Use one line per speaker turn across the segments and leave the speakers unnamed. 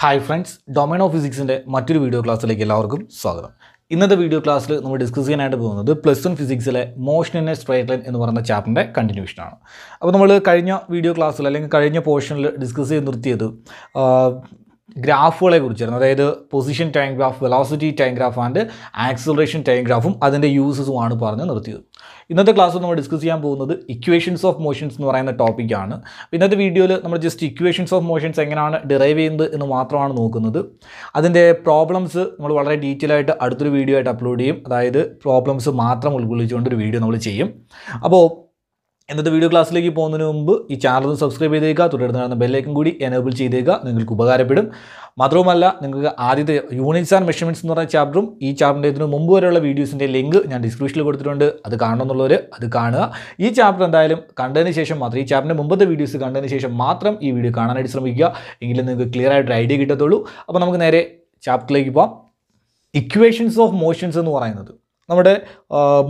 hi friends domain of ഫിസിക്സിൻ്റെ മറ്റൊരു video ക്ലാസ്സിലേക്ക് എല്ലാവർക്കും സ്വാഗതം ഇന്നത്തെ വീഡിയോ ക്ലാസ്സിൽ നമ്മൾ ഡിസ്കസ് ചെയ്യാനായിട്ട് പോകുന്നത് പ്ലസ് വൺ ഫിസിക്സിലെ motion in a straight line എന്ന് പറയുന്ന ചാപ്റ്ററിൻ്റെ കണ്ടിന്യൂഷനാണ് അപ്പോൾ നമ്മൾ കഴിഞ്ഞ വീഡിയോ ക്ലാസ്സിൽ അല്ലെങ്കിൽ കഴിഞ്ഞ പോർഷനിൽ ഡിസ്കസ് ചെയ്ത് നിർത്തിയത് ഗ്രാഫുകളെ കുറിച്ചായിരുന്നു അതായത് position time graph velocity time graph and acceleration time ഗ്രാഫും അതിൻ്റെ യൂസസുമാണ് പറഞ്ഞ് നിർത്തിയത് ഇന്നത്തെ ക്ലാസ് നമ്മൾ ഡിസ്കസ് ചെയ്യാൻ പോകുന്നത് ഇക്വേഷൻസ് ഓഫ് മോഷൻസ് എന്ന് പറയുന്ന ടോപ്പിക്കാണ് ഇന്നത്തെ വീഡിയോയിൽ നമ്മൾ ജസ്റ്റ് ഇക്വേഷൻസ് ഓഫ് മോഷൻസ് എങ്ങനെയാണ് ഡിറൈവ് ചെയ്യുന്നത് എന്ന് മാത്രമാണ് നോക്കുന്നത് അതിൻ്റെ പ്രോബ്ലംസ് നമ്മൾ വളരെ ഡീറ്റെയിൽ ആയിട്ട് അടുത്തൊരു വീഡിയോ ആയിട്ട് അപ്ലോഡ് ചെയ്യും അതായത് പ്രോബ്ലംസ് മാത്രം ഉൾക്കൊള്ളിച്ചുകൊണ്ടൊരു വീഡിയോ നമ്മൾ ചെയ്യും അപ്പോൾ എന്നിട്ട് വീഡിയോ ക്ലാസ്സിലേക്ക് പോകുന്നതിന് മുമ്പ് ഈ ചാനൽ സബ്സ്ക്രൈബ് ചെയ്തേക്കുക തുടർന്ന് നടന്ന ബെല്ലേക്കും കൂടി എനേബിൾ ചെയ്തേക്കുക നിങ്ങൾക്ക് ഉപകാരപ്പെടും മാത്രവുമല്ല നിങ്ങൾക്ക് ആദ്യത്തെ യൂണിറ്റ്സ് ആൻഡ് മെഷർമെൻറ്റ്സ് എന്ന് പറഞ്ഞ ചാപ്റ്ററും ഈ ചാപ്റ്ററിൻ്റെ ഇതിന് മുമ്പ് വരെയുള്ള വീഡിയോസിൻ്റെ ലിങ്ക് ഞാൻ ഡിസ്ക്രിപ്ഷനിൽ കൊടുത്തിട്ടുണ്ട് അത് കാണണമെന്നുള്ളവർ അത് കാണുക ഈ ചാപ്റ്റർ എന്തായാലും കണ്ടതിന് ശേഷം മാത്രം ഈ ചാപ്റ്ററിൻ്റെ മുമ്പത്തെ വീഡിയോസ് കണ്ടതിന് ശേഷം മാത്രം ഈ വീഡിയോ കാണാനായിട്ട് ശ്രമിക്കുക എങ്കിലും നിങ്ങൾക്ക് ക്ലിയർ ആയിട്ടൊരു ഐഡിയ കിട്ടത്തുള്ളൂ അപ്പോൾ നമുക്ക് നേരെ ചാപ്റ്ററിലേക്ക് പോകാം ഇക്വേഷൻസ് ഓഫ് മോഷൻസ് എന്ന് പറയുന്നത് നമ്മുടെ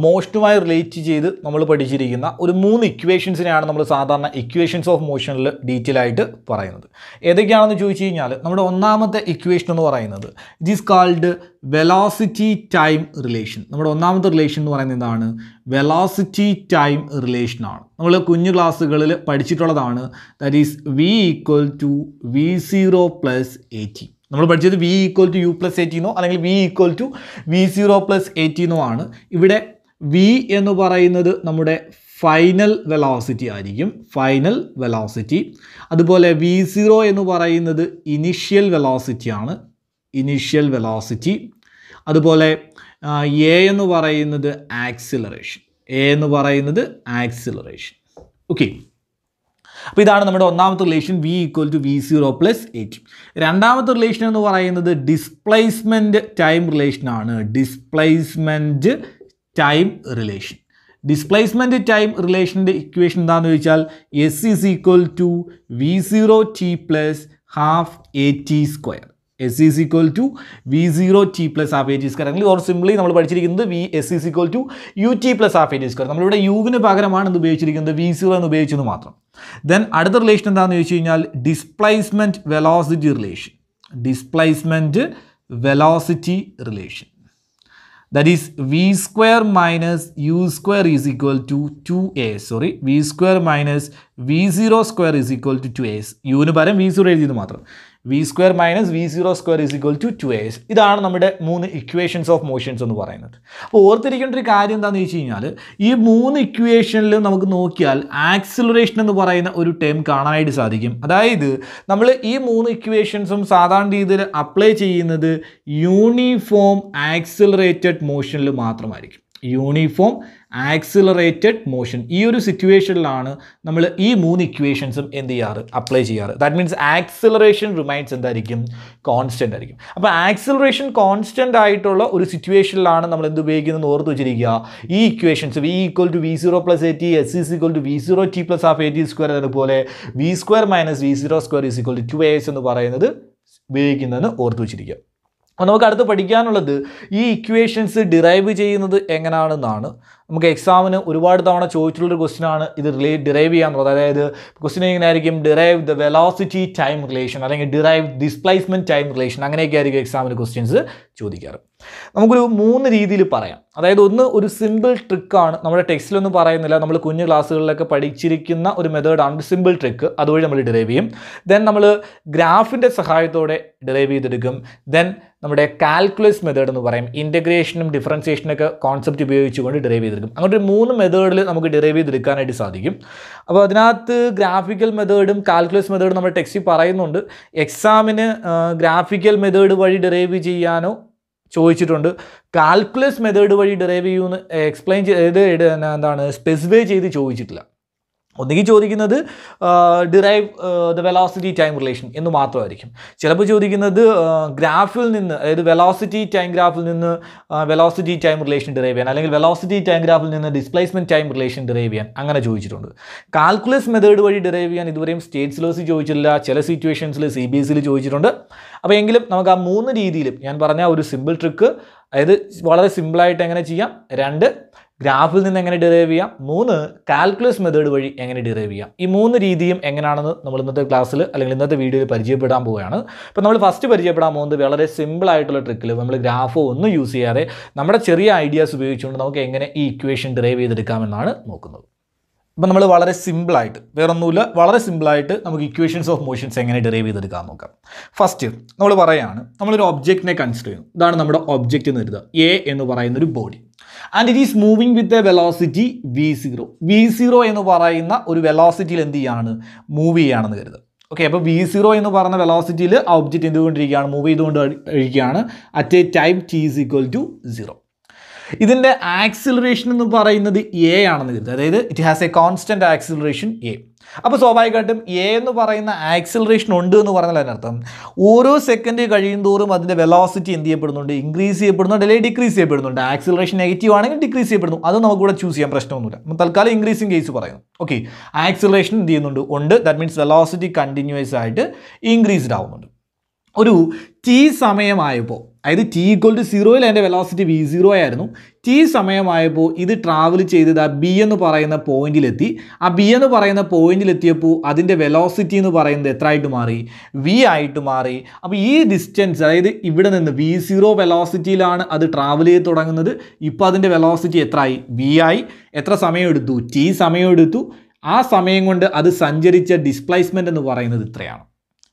മോഷനുമായി റിലേറ്റ് ചെയ്ത് നമ്മൾ പഠിച്ചിരിക്കുന്ന ഒരു മൂന്ന് ഇക്വേഷൻസിനെയാണ് നമ്മൾ സാധാരണ ഇക്വേഷൻസ് ഓഫ് മോഷനിൽ ഡീറ്റെയിൽ ആയിട്ട് പറയുന്നത് ഏതൊക്കെയാണെന്ന് ചോദിച്ചു കഴിഞ്ഞാൽ നമ്മുടെ ഒന്നാമത്തെ ഇക്വേഷൻ എന്ന് പറയുന്നത് it is called velocity time relation നമ്മുടെ ഒന്നാമത്തെ റിലേഷൻ എന്ന് പറയുന്നത് എന്താണ് വെലോസിറ്റി ടൈം റിലേഷനാണ് നമ്മൾ കുഞ്ഞു ക്ലാസ്സുകളിൽ പഠിച്ചിട്ടുള്ളതാണ് that is V equal to V zero plus A T നമ്മൾ പഠിച്ചത് V equal to U plus എയ്റ്റീനോ അല്ലെങ്കിൽ V equal to V zero plus എയ്റ്റീനോ ആണ് ഇവിടെ വി എന്ന് പറയുന്നത് നമ്മുടെ ഫൈനൽ വെലോസിറ്റി ആയിരിക്കും ഫൈനൽ വെലോസിറ്റി അതുപോലെ വി സീറോ എന്ന് പറയുന്നത് ഇനിഷ്യൽ വെലോസിറ്റി ആണ് ഇനിഷ്യൽ വെലോസിറ്റി അതുപോലെ എ എന്ന് പറയുന്നത് ആക്സിലറേഷൻ എ എന്ന് പറയുന്നത് ആക്സിലറേഷൻ ഓക്കെ അപ്പോൾ ഇതാണ് നമ്മുടെ ഒന്നാമത്തെ relation V equal to V zero plus A T രണ്ടാമത്തെ റിലേഷൻ എന്ന് പറയുന്നത് ഡിസ്പ്ലേസ്മെൻറ്റ് ടൈം റിലേഷനാണ് displacement time relation displacement time റിലേഷൻ്റെ ഇക്വേഷൻ എന്താണെന്ന് ചോദിച്ചാൽ S is equal to V zero T plus half A T square S is equal to V zero T plus half A G square അല്ലെങ്കിൽ or simply നമ്മൾ പഠിച്ചിരിക്കുന്നത് V S is equal to U T plus half A G square നമ്മളിവിടെ യുവിന് പകരമാണ് ഇത് ഉപയോഗിച്ചിരിക്കുന്നത് V zero എന്ന് ഉപയോഗിച്ചത് മാത്രം ദെൻ അടുത്ത റിലേഷൻ എന്താണെന്ന് ചോദിച്ചു കഴിഞ്ഞാൽ displacement velocity relation displacement velocity relation that is V square minus U square is equal to two A sorry V square minus V zero square is equal to two S യുവിന് പകരം V zero എഴുതിയത് മാത്രം V square minus V zero square is equal to two S ഇതാണ് നമ്മുടെ മൂന്ന് equations of motions എന്ന് പറയുന്നത് അപ്പോൾ ഓർത്തിരിക്കേണ്ട ഒരു കാര്യം എന്താണെന്ന് വെച്ച് കഴിഞ്ഞാൽ ഈ മൂന്ന് ഇക്വേഷനിൽ നമുക്ക് നോക്കിയാൽ ആക്സിലറേഷൻ എന്ന് പറയുന്ന ഒരു ടേം കാണാനായിട്ട് സാധിക്കും അതായത് നമ്മൾ ഈ മൂന്ന് ഇക്വേഷൻസും സാധാരണ രീതിയിൽ അപ്ലൈ ചെയ്യുന്നത് യൂണിഫോം ആക്സിലറേറ്റഡ് മോഷനിൽ മാത്രമായിരിക്കും യൂണിഫോം ആക്സിലറേറ്റഡ് മോഷൻ ഈ ഒരു സിറ്റുവേഷനിലാണ് നമ്മൾ ഈ മൂന്ന് ഇക്വേഷൻസും എന്ത് ചെയ്യാറ് അപ്ലൈ ചെയ്യാറ് ദാറ്റ് മീൻസ് ആക്സിലറേഷൻ റിമൈൻസ് എന്തായിരിക്കും കോൺസ്റ്റൻ്റ് ആയിരിക്കും അപ്പോൾ ആക്സിലറേഷൻ കോൺസ്റ്റൻ്റ് ആയിട്ടുള്ള ഒരു സിറ്റുവേഷനിലാണ് നമ്മൾ എന്ത് ഉപയോഗിക്കുന്നത് ഓർത്ത് വെച്ചിരിക്കുക ഈ equations V equal to V zero plus A T S is equal to V zero T plus half A T square എന്നതുപോലെ V square minus V zero square is equal to two A S എന്ന് പറയുന്നത് ഉപയോഗിക്കുന്നതെന്ന് ഓർത്ത് വെച്ചിരിക്കുക അപ്പോൾ നമുക്ക് അടുത്ത് പഠിക്കാനുള്ളത് ഈ ഇക്വേഷൻസ് ഡിറൈവ് ചെയ്യുന്നത് എങ്ങനെയാണെന്നാണ് നമുക്ക് എക്സാമിന് ഒരുപാട് തവണ ചോദിച്ചിട്ടുള്ളൊരു ക്വസ്റ്റിനാണ് ഇത് റിലേറ്റ് ഡിറൈവ് ചെയ്യാൻ പറയുന്നത് അതായത് ക്വസ്റ്റിന് എങ്ങനെ ആയിരിക്കും derive the velocity time relation അല്ലെങ്കിൽ ഡിറൈവ് ഡിസ്പ്ലേസ്മെൻറ്റ് ടൈം റിലേഷൻ അങ്ങനെയൊക്കെ ആയിരിക്കും എക്സാമിന് ക്വസ്റ്റ്യൻസ് ചോദിക്കാറ് നമുക്കൊരു മൂന്ന് രീതിയിൽ പറയാം അതായത് ഒന്ന് ഒരു സിമ്പിൾ ട്രിക്കാണ് നമ്മുടെ ടെക്സ്റ്റിലൊന്നും പറയുന്നില്ല നമ്മൾ കുഞ്ഞു ക്ലാസ്സുകളിലൊക്കെ പഠിച്ചിരിക്കുന്ന ഒരു മെത്തേഡാണ് സിമ്പിൾ ട്രിക്ക് അതുവഴി നമ്മൾ ഡിറൈവ് ചെയ്യും ദെൻ നമ്മൾ ഗ്രാഫിൻ്റെ സഹായത്തോടെ ഡിറൈവ് ചെയ്തെടുക്കും ദെൻ നമ്മുടെ കാൽക്കുലസ് മെത്തേഡ് എന്ന് പറയും ഇൻറ്റഗ്രേഷനും ഡിഫറൻസിയേഷനൊക്കെ കോൺസെപ്റ്റ് ഉപയോഗിച്ചുകൊണ്ട് ഡിറൈവ് ചെയ്ത് ചെയ്തെടുക്കും അങ്ങോട്ട് മൂന്ന് മെത്തേഡിൽ നമുക്ക് ഡിറൈവ് ചെയ്തെടുക്കാനായിട്ട് സാധിക്കും അപ്പോൾ അതിനകത്ത് ഗ്രാഫിക്കൽ മെത്തേഡും കാൽക്കുലസ് മെത്തേഡും നമ്മുടെ ടെക്സ്റ്റിൽ പറയുന്നുണ്ട് എക്സാമിന് ഗ്രാഫിക്കൽ മെത്തേഡ് വഴി ഡിറൈവ് ചെയ്യാനോ ചോദിച്ചിട്ടുണ്ട് കാൽക്കുലസ് മെത്തേഡ് വഴി ഡിറൈവ് ചെയ്യുമെന്ന് എക്സ്പ്ലെയിൻ ചെയ്ത് എന്താണ് സ്പെസിഫൈ ചെയ്ത് ചോദിച്ചിട്ടില്ല ഒന്നുകിൽ ചോദിക്കുന്നത് derive the velocity time relation എന്ന് മാത്രമായിരിക്കും ചിലപ്പോൾ ചോദിക്കുന്നത് ഗ്രാഫിൽ നിന്ന് അതായത് വെലോസിറ്റി ടൈം ഗ്രാഫിൽ നിന്ന് വെലോസിറ്റി ടൈം റിലേഷൻ ഡിറൈവ് ചെയ്യാൻ അല്ലെങ്കിൽ വെലോസിറ്റി ടൈം ഗ്രാഫിൽ നിന്ന് ഡിസ്പ്ലേസ്മെൻറ്റ് ടൈം റിലേഷൻ ഡിറൈവ് ചെയ്യാൻ അങ്ങനെ ചോദിച്ചിട്ടുണ്ട് കാൽക്കുലസ് മെത്തേഡ് വഴി ഡിറൈവ് ചെയ്യാൻ ഇതുവരെയും സ്റ്റേറ്റ് സിലോസിൽ ചോദിച്ചിട്ടില്ല ചില സിറ്റുവേഷൻസിൽ സി ബി എസ് സിയിൽ ചോദിച്ചിട്ടുണ്ട് അപ്പോൾ എങ്കിലും നമുക്ക് ആ മൂന്ന് രീതിയിലും ഞാൻ പറഞ്ഞ ഒരു സിമ്പിൾ ട്രിക്ക് അതായത് വളരെ സിമ്പിളായിട്ട് എങ്ങനെ ചെയ്യാം രണ്ട് ഗ്രാഫിൽ നിന്ന് എങ്ങനെ ഡിറൈവ് ചെയ്യാം മൂന്ന് കാൽക്കുലസ് മെത്തേഡ് വഴി എങ്ങനെ ഡിറൈവ് ചെയ്യാം ഈ മൂന്ന് രീതിയും എങ്ങനെയാണെന്ന് നമ്മൾ ഇന്നത്തെ ക്ലാസ്സിൽ അല്ലെങ്കിൽ ഇന്നത്തെ വീഡിയോയിൽ പരിചയപ്പെടാൻ പോവുകയാണ് അപ്പോൾ നമ്മൾ ഫസ്റ്റ് പരിചയപ്പെടാൻ പോകുന്നത് വളരെ സിമ്പിൾ ആയിട്ടുള്ള ട്രിക്കിൽ നമ്മൾ ഗ്രാഫോ ഒന്നും യൂസ് ചെയ്യാതെ നമ്മുടെ ചെറിയ ഐഡിയാസ് ഉപയോഗിച്ചുകൊണ്ട് നമുക്ക് എങ്ങനെ ഈ ഇക്വേഷൻ ഡിറൈവ് ചെയ്തെടുക്കാമെന്നാണ് നോക്കുന്നത് അപ്പോൾ നമ്മൾ വളരെ സിമ്പിളായിട്ട് വേറൊന്നുമില്ല വളരെ സിമ്പിളായിട്ട് നമുക്ക് ഇക്വേഷൻസ് ഓഫ് മോഷൻസ് എങ്ങനെ ഡെറൈവ് ചെയ്തെടുക്കാൻ നോക്കാം ഫസ്റ്റ് നമ്മൾ പറയുകയാണ് നമ്മളൊരു ഒബ്ജക്റ്റിനെ കൺസിഡർ ചെയ്യുന്നു ഇതാണ് നമ്മുടെ ഒബ്ജക്റ്റ് എന്ന് കരുതുക എ എന്ന് പറയുന്ന ഒരു body and it is moving with a velocity V zero V zero എന്ന് പറയുന്ന ഒരു വെലോസിറ്റിയിൽ എന്ത് ചെയ്യാണ് മൂവ് ചെയ്യുകയാണെന്ന് കരുതുക ഓക്കെ അപ്പോൾ വി സീറോ എന്ന് പറയുന്ന വെലോസിറ്റിയിൽ ആ ഒബ്ജക്റ്റ് എന്തുകൊണ്ടിരിക്കുകയാണ് മൂവ് ചെയ്തുകൊണ്ട് ഇരിക്കുകയാണ് at a time T is equal to zero ഇതിൻ്റെ ആക്സിലറേഷൻ എന്ന് പറയുന്നത് എ ആണെന്ന് കരുതുക അതായത് it has a constant acceleration A അപ്പോൾ സ്വാഭാവികമായിട്ടും എ എന്ന് പറയുന്ന ആക്സിലറേഷൻ ഉണ്ട് എന്ന് പറഞ്ഞാൽ അതിനർത്ഥം ഓരോ സെക്കൻഡ് കഴിയുന്നതോറും അതിൻ്റെ വെലോസിറ്റി എന്ത് ചെയ്യപ്പെടുന്നുണ്ട് ഇൻക്രീസ് ചെയ്യപ്പെടുന്നുണ്ട് അല്ലെങ്കിൽ ഡിക്രീസ് ചെയ്യപ്പെടുന്നുണ്ട് ആക്സിലറേഷൻ നെഗറ്റീവ് ആണെങ്കിൽ ഡിക്രീസ് ചെയ്യപ്പെടുന്നു അത് നമുക്കിവിടെ ചൂസ് ചെയ്യാൻ പ്രശ്നമൊന്നുമില്ല തൽക്കാലം ഇൻക്രീസിങ് കേസ് പറയുന്നു ഓക്കെ ആക്സിലറേഷൻ എന്ത് ചെയ്യുന്നുണ്ട് ഉണ്ട് ദാറ്റ് മീൻസ് വെലോസിറ്റി കണ്ടിന്യൂസ് ആയിട്ട് ഇൻക്രീസ്ഡ് ആവുന്നുണ്ട് ഒരു ടി സമയമായപ്പോൾ അതായത് ടി ഈക്വൽ ടു സീറോയിൽ അതിൻ്റെ വെലോസിറ്റി വി സീറോ ആയിരുന്നു ടി സമയമായപ്പോൾ ഇത് ട്രാവൽ ചെയ്തത് ആ ബി എന്ന് പറയുന്ന പോയിന്റിലെത്തി ആ ബി എന്ന് പറയുന്ന പോയിന്റിലെത്തിയപ്പോൾ അതിൻ്റെ വെലോസിറ്റി എന്ന് പറയുന്നത് എത്ര ആയിട്ട് മാറി വി ആയിട്ട് മാറി അപ്പോൾ ഈ ഡിസ്റ്റൻസ് അതായത് ഇവിടെ നിന്ന് വി സീറോ വെലോസിറ്റിയിലാണ് അത് ട്രാവൽ ചെയ്ത് തുടങ്ങുന്നത് ഇപ്പോൾ അതിൻ്റെ വെലോസിറ്റി എത്ര ആയി വി ആയി എത്ര സമയം എടുത്തു ടി സമയം എടുത്തു ആ സമയം കൊണ്ട് അത് സഞ്ചരിച്ച ഡിസ്പ്ലേസ്മെൻ്റ് എന്ന് പറയുന്നത് ഇത്രയാണ്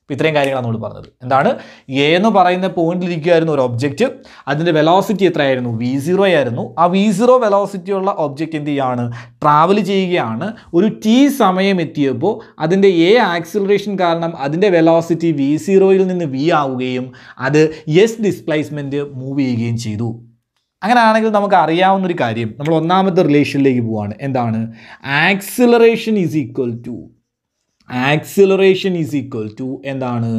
അപ്പോൾ ഇത്രയും കാര്യങ്ങളാണ് നമ്മൾ പറഞ്ഞത് എന്താണ് എ എന്ന് പറയുന്ന പോയിന്റിൽ ഇരിക്കുകയായിരുന്നു ഒരു ഒബ്ജക്റ്റ് അതിൻ്റെ വെലോസിറ്റി എത്രയായിരുന്നു വി സീറോ ആയിരുന്നു ആ വി സീറോ വെലോസിറ്റിയുള്ള ഒബ്ജക്റ്റ് എന്ത് ചെയ്യുകയാണ് ട്രാവൽ ചെയ്യുകയാണ് ഒരു ടി സമയം എത്തിയപ്പോൾ അതിൻ്റെ എ ആക്സിലറേഷൻ കാരണം അതിൻ്റെ വെലോസിറ്റി വി സീറോയിൽ നിന്ന് വി ആവുകയും അത് എസ് ഡിസ്പ്ലേസ്മെൻറ്റ് മൂവ് ചെയ്യുകയും ചെയ്തു അങ്ങനെയാണെങ്കിൽ നമുക്ക് അറിയാവുന്ന ഒരു കാര്യം നമ്മൾ ഒന്നാമത്തെ റിലേഷനിലേക്ക് പോവാണ് എന്താണ് acceleration is equal to acceleration is equal to എന്താണ്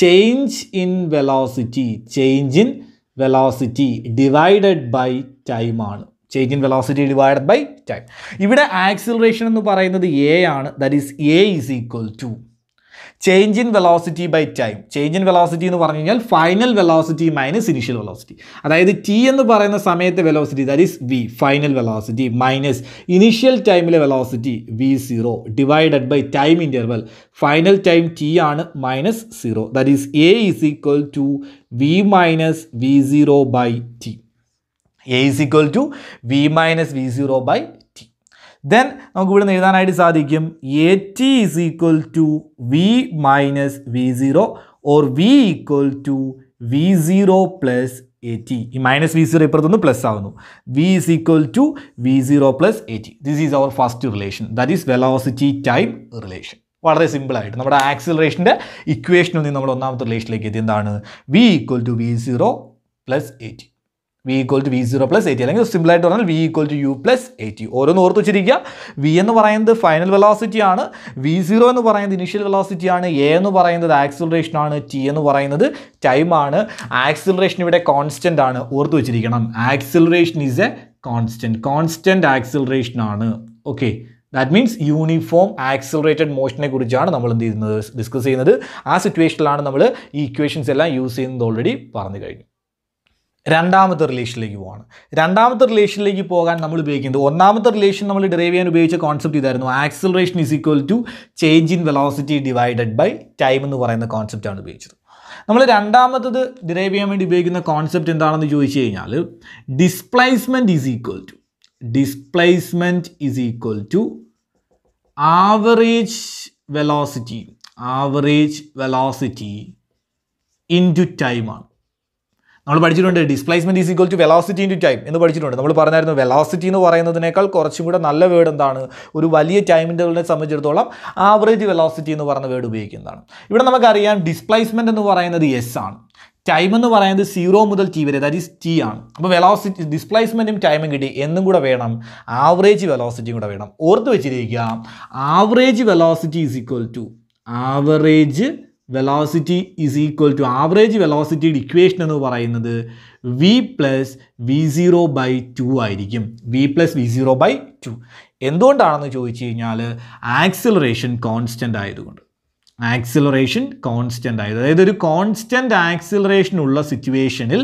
change in velocity change in velocity divided by time ആണ് change in velocity divided by time ഇവിടെ ആക്സിലറേഷൻ എന്ന് പറയുന്നത് എ ആണ് that is A is equal to change in velocity by time change in velocity എന്ന് പറഞ്ഞു കഴിഞ്ഞാൽ final velocity minus initial velocity അതായത് T എന്ന് പറയുന്ന സമയത്തെ velocity that is V final velocity minus initial ടൈമിലെ velocity V zero divided by time interval final time T ആണ് minus zero that is A is equal to V minus V zero by T A is equal to V minus V zero by then നമുക്ക് ഇവിടെ എഴുതാനായിട്ട് സാധിക്കും A T is equal to V minus V zero or V equal to V zero plus A T ഈ minus V zero ഇപ്പുറത്തൊന്ന് plus ആവുന്നു V is equal to V zero plus A T this is our first relation that is velocity time relation വളരെ സിമ്പിളായിട്ട് നമ്മുടെ ആക്സിലറേഷൻ്റെ ഇക്വേഷനിൽ നിന്ന് നമ്മൾ ഒന്നാമത്തെ റിലേഷനിലേക്ക് എത്തി എന്താണ് V equal to V zero plus A T V equal to V zero plus A T അല്ലെങ്കിൽ ആയിട്ട് പറഞ്ഞാൽ V equal to U plus A T ഓരോന്ന് ഓർത്ത് വെച്ചിരിക്കുക വി എന്ന് പറയുന്നത് ഫൈനൽ വെലോസിറ്റി ആണ് വി സീറോ എന്ന് പറയുന്നത് ഇനിഷ്യൽ വെലോസിറ്റി ആണ് എ എന്ന് പറയുന്നത് ആക്സിലറേഷൻ ആണ് ടി എന്ന് പറയുന്നത് ടൈം ആണ് ആക്സിലറേഷൻ ഇവിടെ കോൺസ്റ്റൻ്റ് ആണ് ഓർത്ത് വെച്ചിരിക്കണം acceleration is a constant constant acceleration ആണ് okay that means uniform accelerated മോഷനെ കുറിച്ചാണ് നമ്മൾ എന്ത് ചെയ്യുന്നത് ഡിസ്കസ് ചെയ്യുന്നത് ആ സിറ്റുവേഷനിലാണ് നമ്മൾ ഈ ഇക്വേഷൻസ് എല്ലാം യൂസ് ചെയ്യുന്നത് ഓൾറെഡി പറഞ്ഞു കഴിഞ്ഞു രണ്ടാമത്തെ റിലേഷനിലേക്ക് പോവാണ് രണ്ടാമത്തെ റിലേഷനിലേക്ക് പോകാൻ നമ്മൾ ഉപയോഗിക്കുന്നത് ഒന്നാമത്തെ റിലേഷൻ നമ്മൾ ഡ്രൈവ് ചെയ്യാൻ ഉപയോഗിച്ച കോൺസെപ്റ്റ് ഇതായിരുന്നു acceleration is equal to change in velocity divided by time എന്ന് പറയുന്ന കോൺസെപ്റ്റാണ് ഉപയോഗിച്ചത് നമ്മൾ രണ്ടാമത്തത് ഡ്രൈവ് ചെയ്യാൻ വേണ്ടി ഉപയോഗിക്കുന്ന കോൺസെപ്റ്റ് എന്താണെന്ന് ചോദിച്ചു കഴിഞ്ഞാൽ displacement is equal to displacement is equal to average velocity average velocity into ടൈമാണ് നമ്മൾ പഠിച്ചിട്ടുണ്ട് displacement is equal to velocity into time എന്ന് പഠിച്ചിട്ടുണ്ട് നമ്മൾ പറഞ്ഞായിരുന്നു വെലോസിറ്റി എന്ന് പറയുന്നതിനേക്കാൾ കുറച്ചും കൂടെ നല്ല വേർഡ് എന്താണ് ഒരു വലിയ ടൈം ഇൻ്റർവലിനെ സംബന്ധിച്ചിടത്തോളം ആവറേജ് വെലോസിറ്റി എന്ന് പറയുന്ന വേർഡ് ഉപയോഗിക്കുന്നതാണ് ഇവിടെ നമുക്കറിയാം ഡിസ്പ്ലേസ്മെന്റ് എന്ന് പറയുന്നത് എസ് ആണ് ടൈം എന്ന് പറയുന്നത് സീറോ മുതൽ ടി വരെ ദാറ്റ് ഈസ് ടി ആണ് അപ്പോൾ വെലോസിറ്റി ഡിസ്പ്ലേസ്മെൻറ്റും ടൈമും കിട്ടി എന്നും കൂടെ വേണം ആവറേജ് വെലോസിറ്റിയും കൂടെ വേണം ഓർത്ത് വെച്ചിരിക്കുക average velocity is equal to average velocity is equal to average വെലോസിറ്റിയുടെ ഇക്വേഷൻ എന്ന് പറയുന്നത് V plus V zero by two ആയിരിക്കും V plus V zero by two എന്തുകൊണ്ടാണെന്ന് ചോദിച്ചു കഴിഞ്ഞാൽ ആക്സിലറേഷൻ കോൺസ്റ്റൻ്റ് ആയതുകൊണ്ട് ആക്സിലറേഷൻ കോൺസ്റ്റൻ്റ് ആയത് അതായത് ഒരു കോൺസ്റ്റൻ്റ് ആക്സിലറേഷൻ ഉള്ള സിറ്റുവേഷനിൽ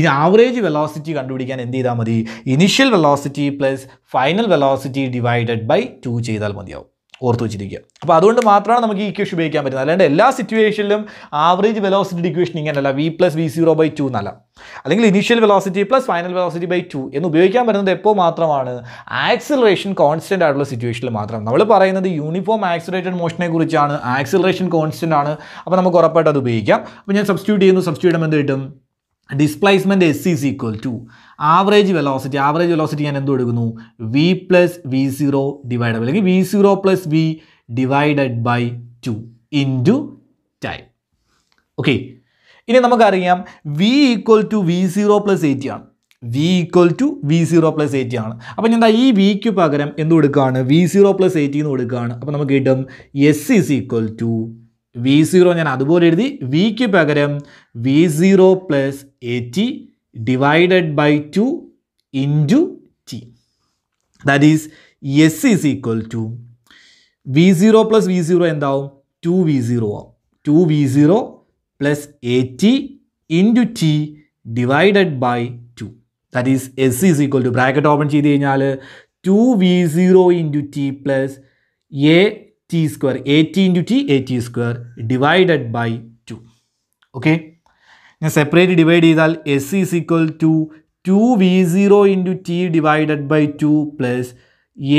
ഈ ആവറേജ് വെലോസിറ്റി കണ്ടുപിടിക്കാൻ എന്ത് ചെയ്താൽ മതി initial velocity plus final velocity divided by two ചെയ്താൽ മതിയാവും ഓർത്ത് വെച്ചിരിക്കുക അപ്പോൾ അതുകൊണ്ട് മാത്രമാണ് നമുക്ക് ഈ ഇക്വേഷൻ ഉപയോഗിക്കാൻ പറ്റുന്നത് അല്ലാണ്ട് എല്ലാ സിറ്റുവേഷനിലും ആവറേജ് വെലോസിറ്റി ഇക്വേഷൻ ഇങ്ങനെയല്ല V plus V zero by two എന്നല്ല അല്ലെങ്കിൽ initial velocity plus final velocity by two എന്ന് ഉപയോഗിക്കാൻ പറ്റുന്നത് എപ്പോൾ മാത്രമാണ് ആക്സിലറേഷൻ കോൺസ്റ്റൻ്റ് ആയിട്ടുള്ള സിറ്റുവേഷനിൽ മാത്രം നമ്മൾ പറയുന്നത് യൂണിഫോം ആക്സിലറേറ്റഡ് മോഷനെ കുറിച്ചാണ് ആക്സിലറേഷൻ കോൺസ്റ്റൻ്റ് ആണ് അപ്പോൾ നമുക്ക് ഉറപ്പായിട്ട് അത് ഉപയോഗിക്കാം അപ്പോൾ ഞാൻ സബ്സ്റ്റിറ്റ്യൂട്ട് ചെയ്യുന്നു സബ്സ്റ്റിറ്റ്യൂട്ട് ചെയ്യുമ്പോൾ എന്ത് കിട്ടും displacement S is equal to average velocity average velocity ഞാൻ എന്ത് കൊടുക്കുന്നു V plus V zero divide അല്ലെങ്കിൽ V zero plus V divided by two into time okay ഇനി നമുക്കറിയാം V equal to V zero plus eighty ആണ് V equal to V zero plus eighty ആണ് അപ്പം എന്താ ഈ വിക്ക് പകരം എന്ത് കൊടുക്കുകയാണ് വി സീറോ പ്ലസ് എയ്റ്റി എന്ന് കൊടുക്കുകയാണ് അപ്പം നമുക്ക് കിട്ടും S is equal to V zero ഞാൻ അതുപോലെ എഴുതി വിക്ക് പകരം V zero plus A T divided by two into T that is S is equal to V zero plus V zero എന്താവും ടു വി സീറോ ആവും two V zero plus A T into T divided by two that is S is equal to bracket open ചെയ്ത് കഴിഞ്ഞാൽ two V zero into T plus A T square A T into T A T square divided by two okay ഞാൻ separate divide ചെയ്താൽ S is equal to two V zero into T divided by two plus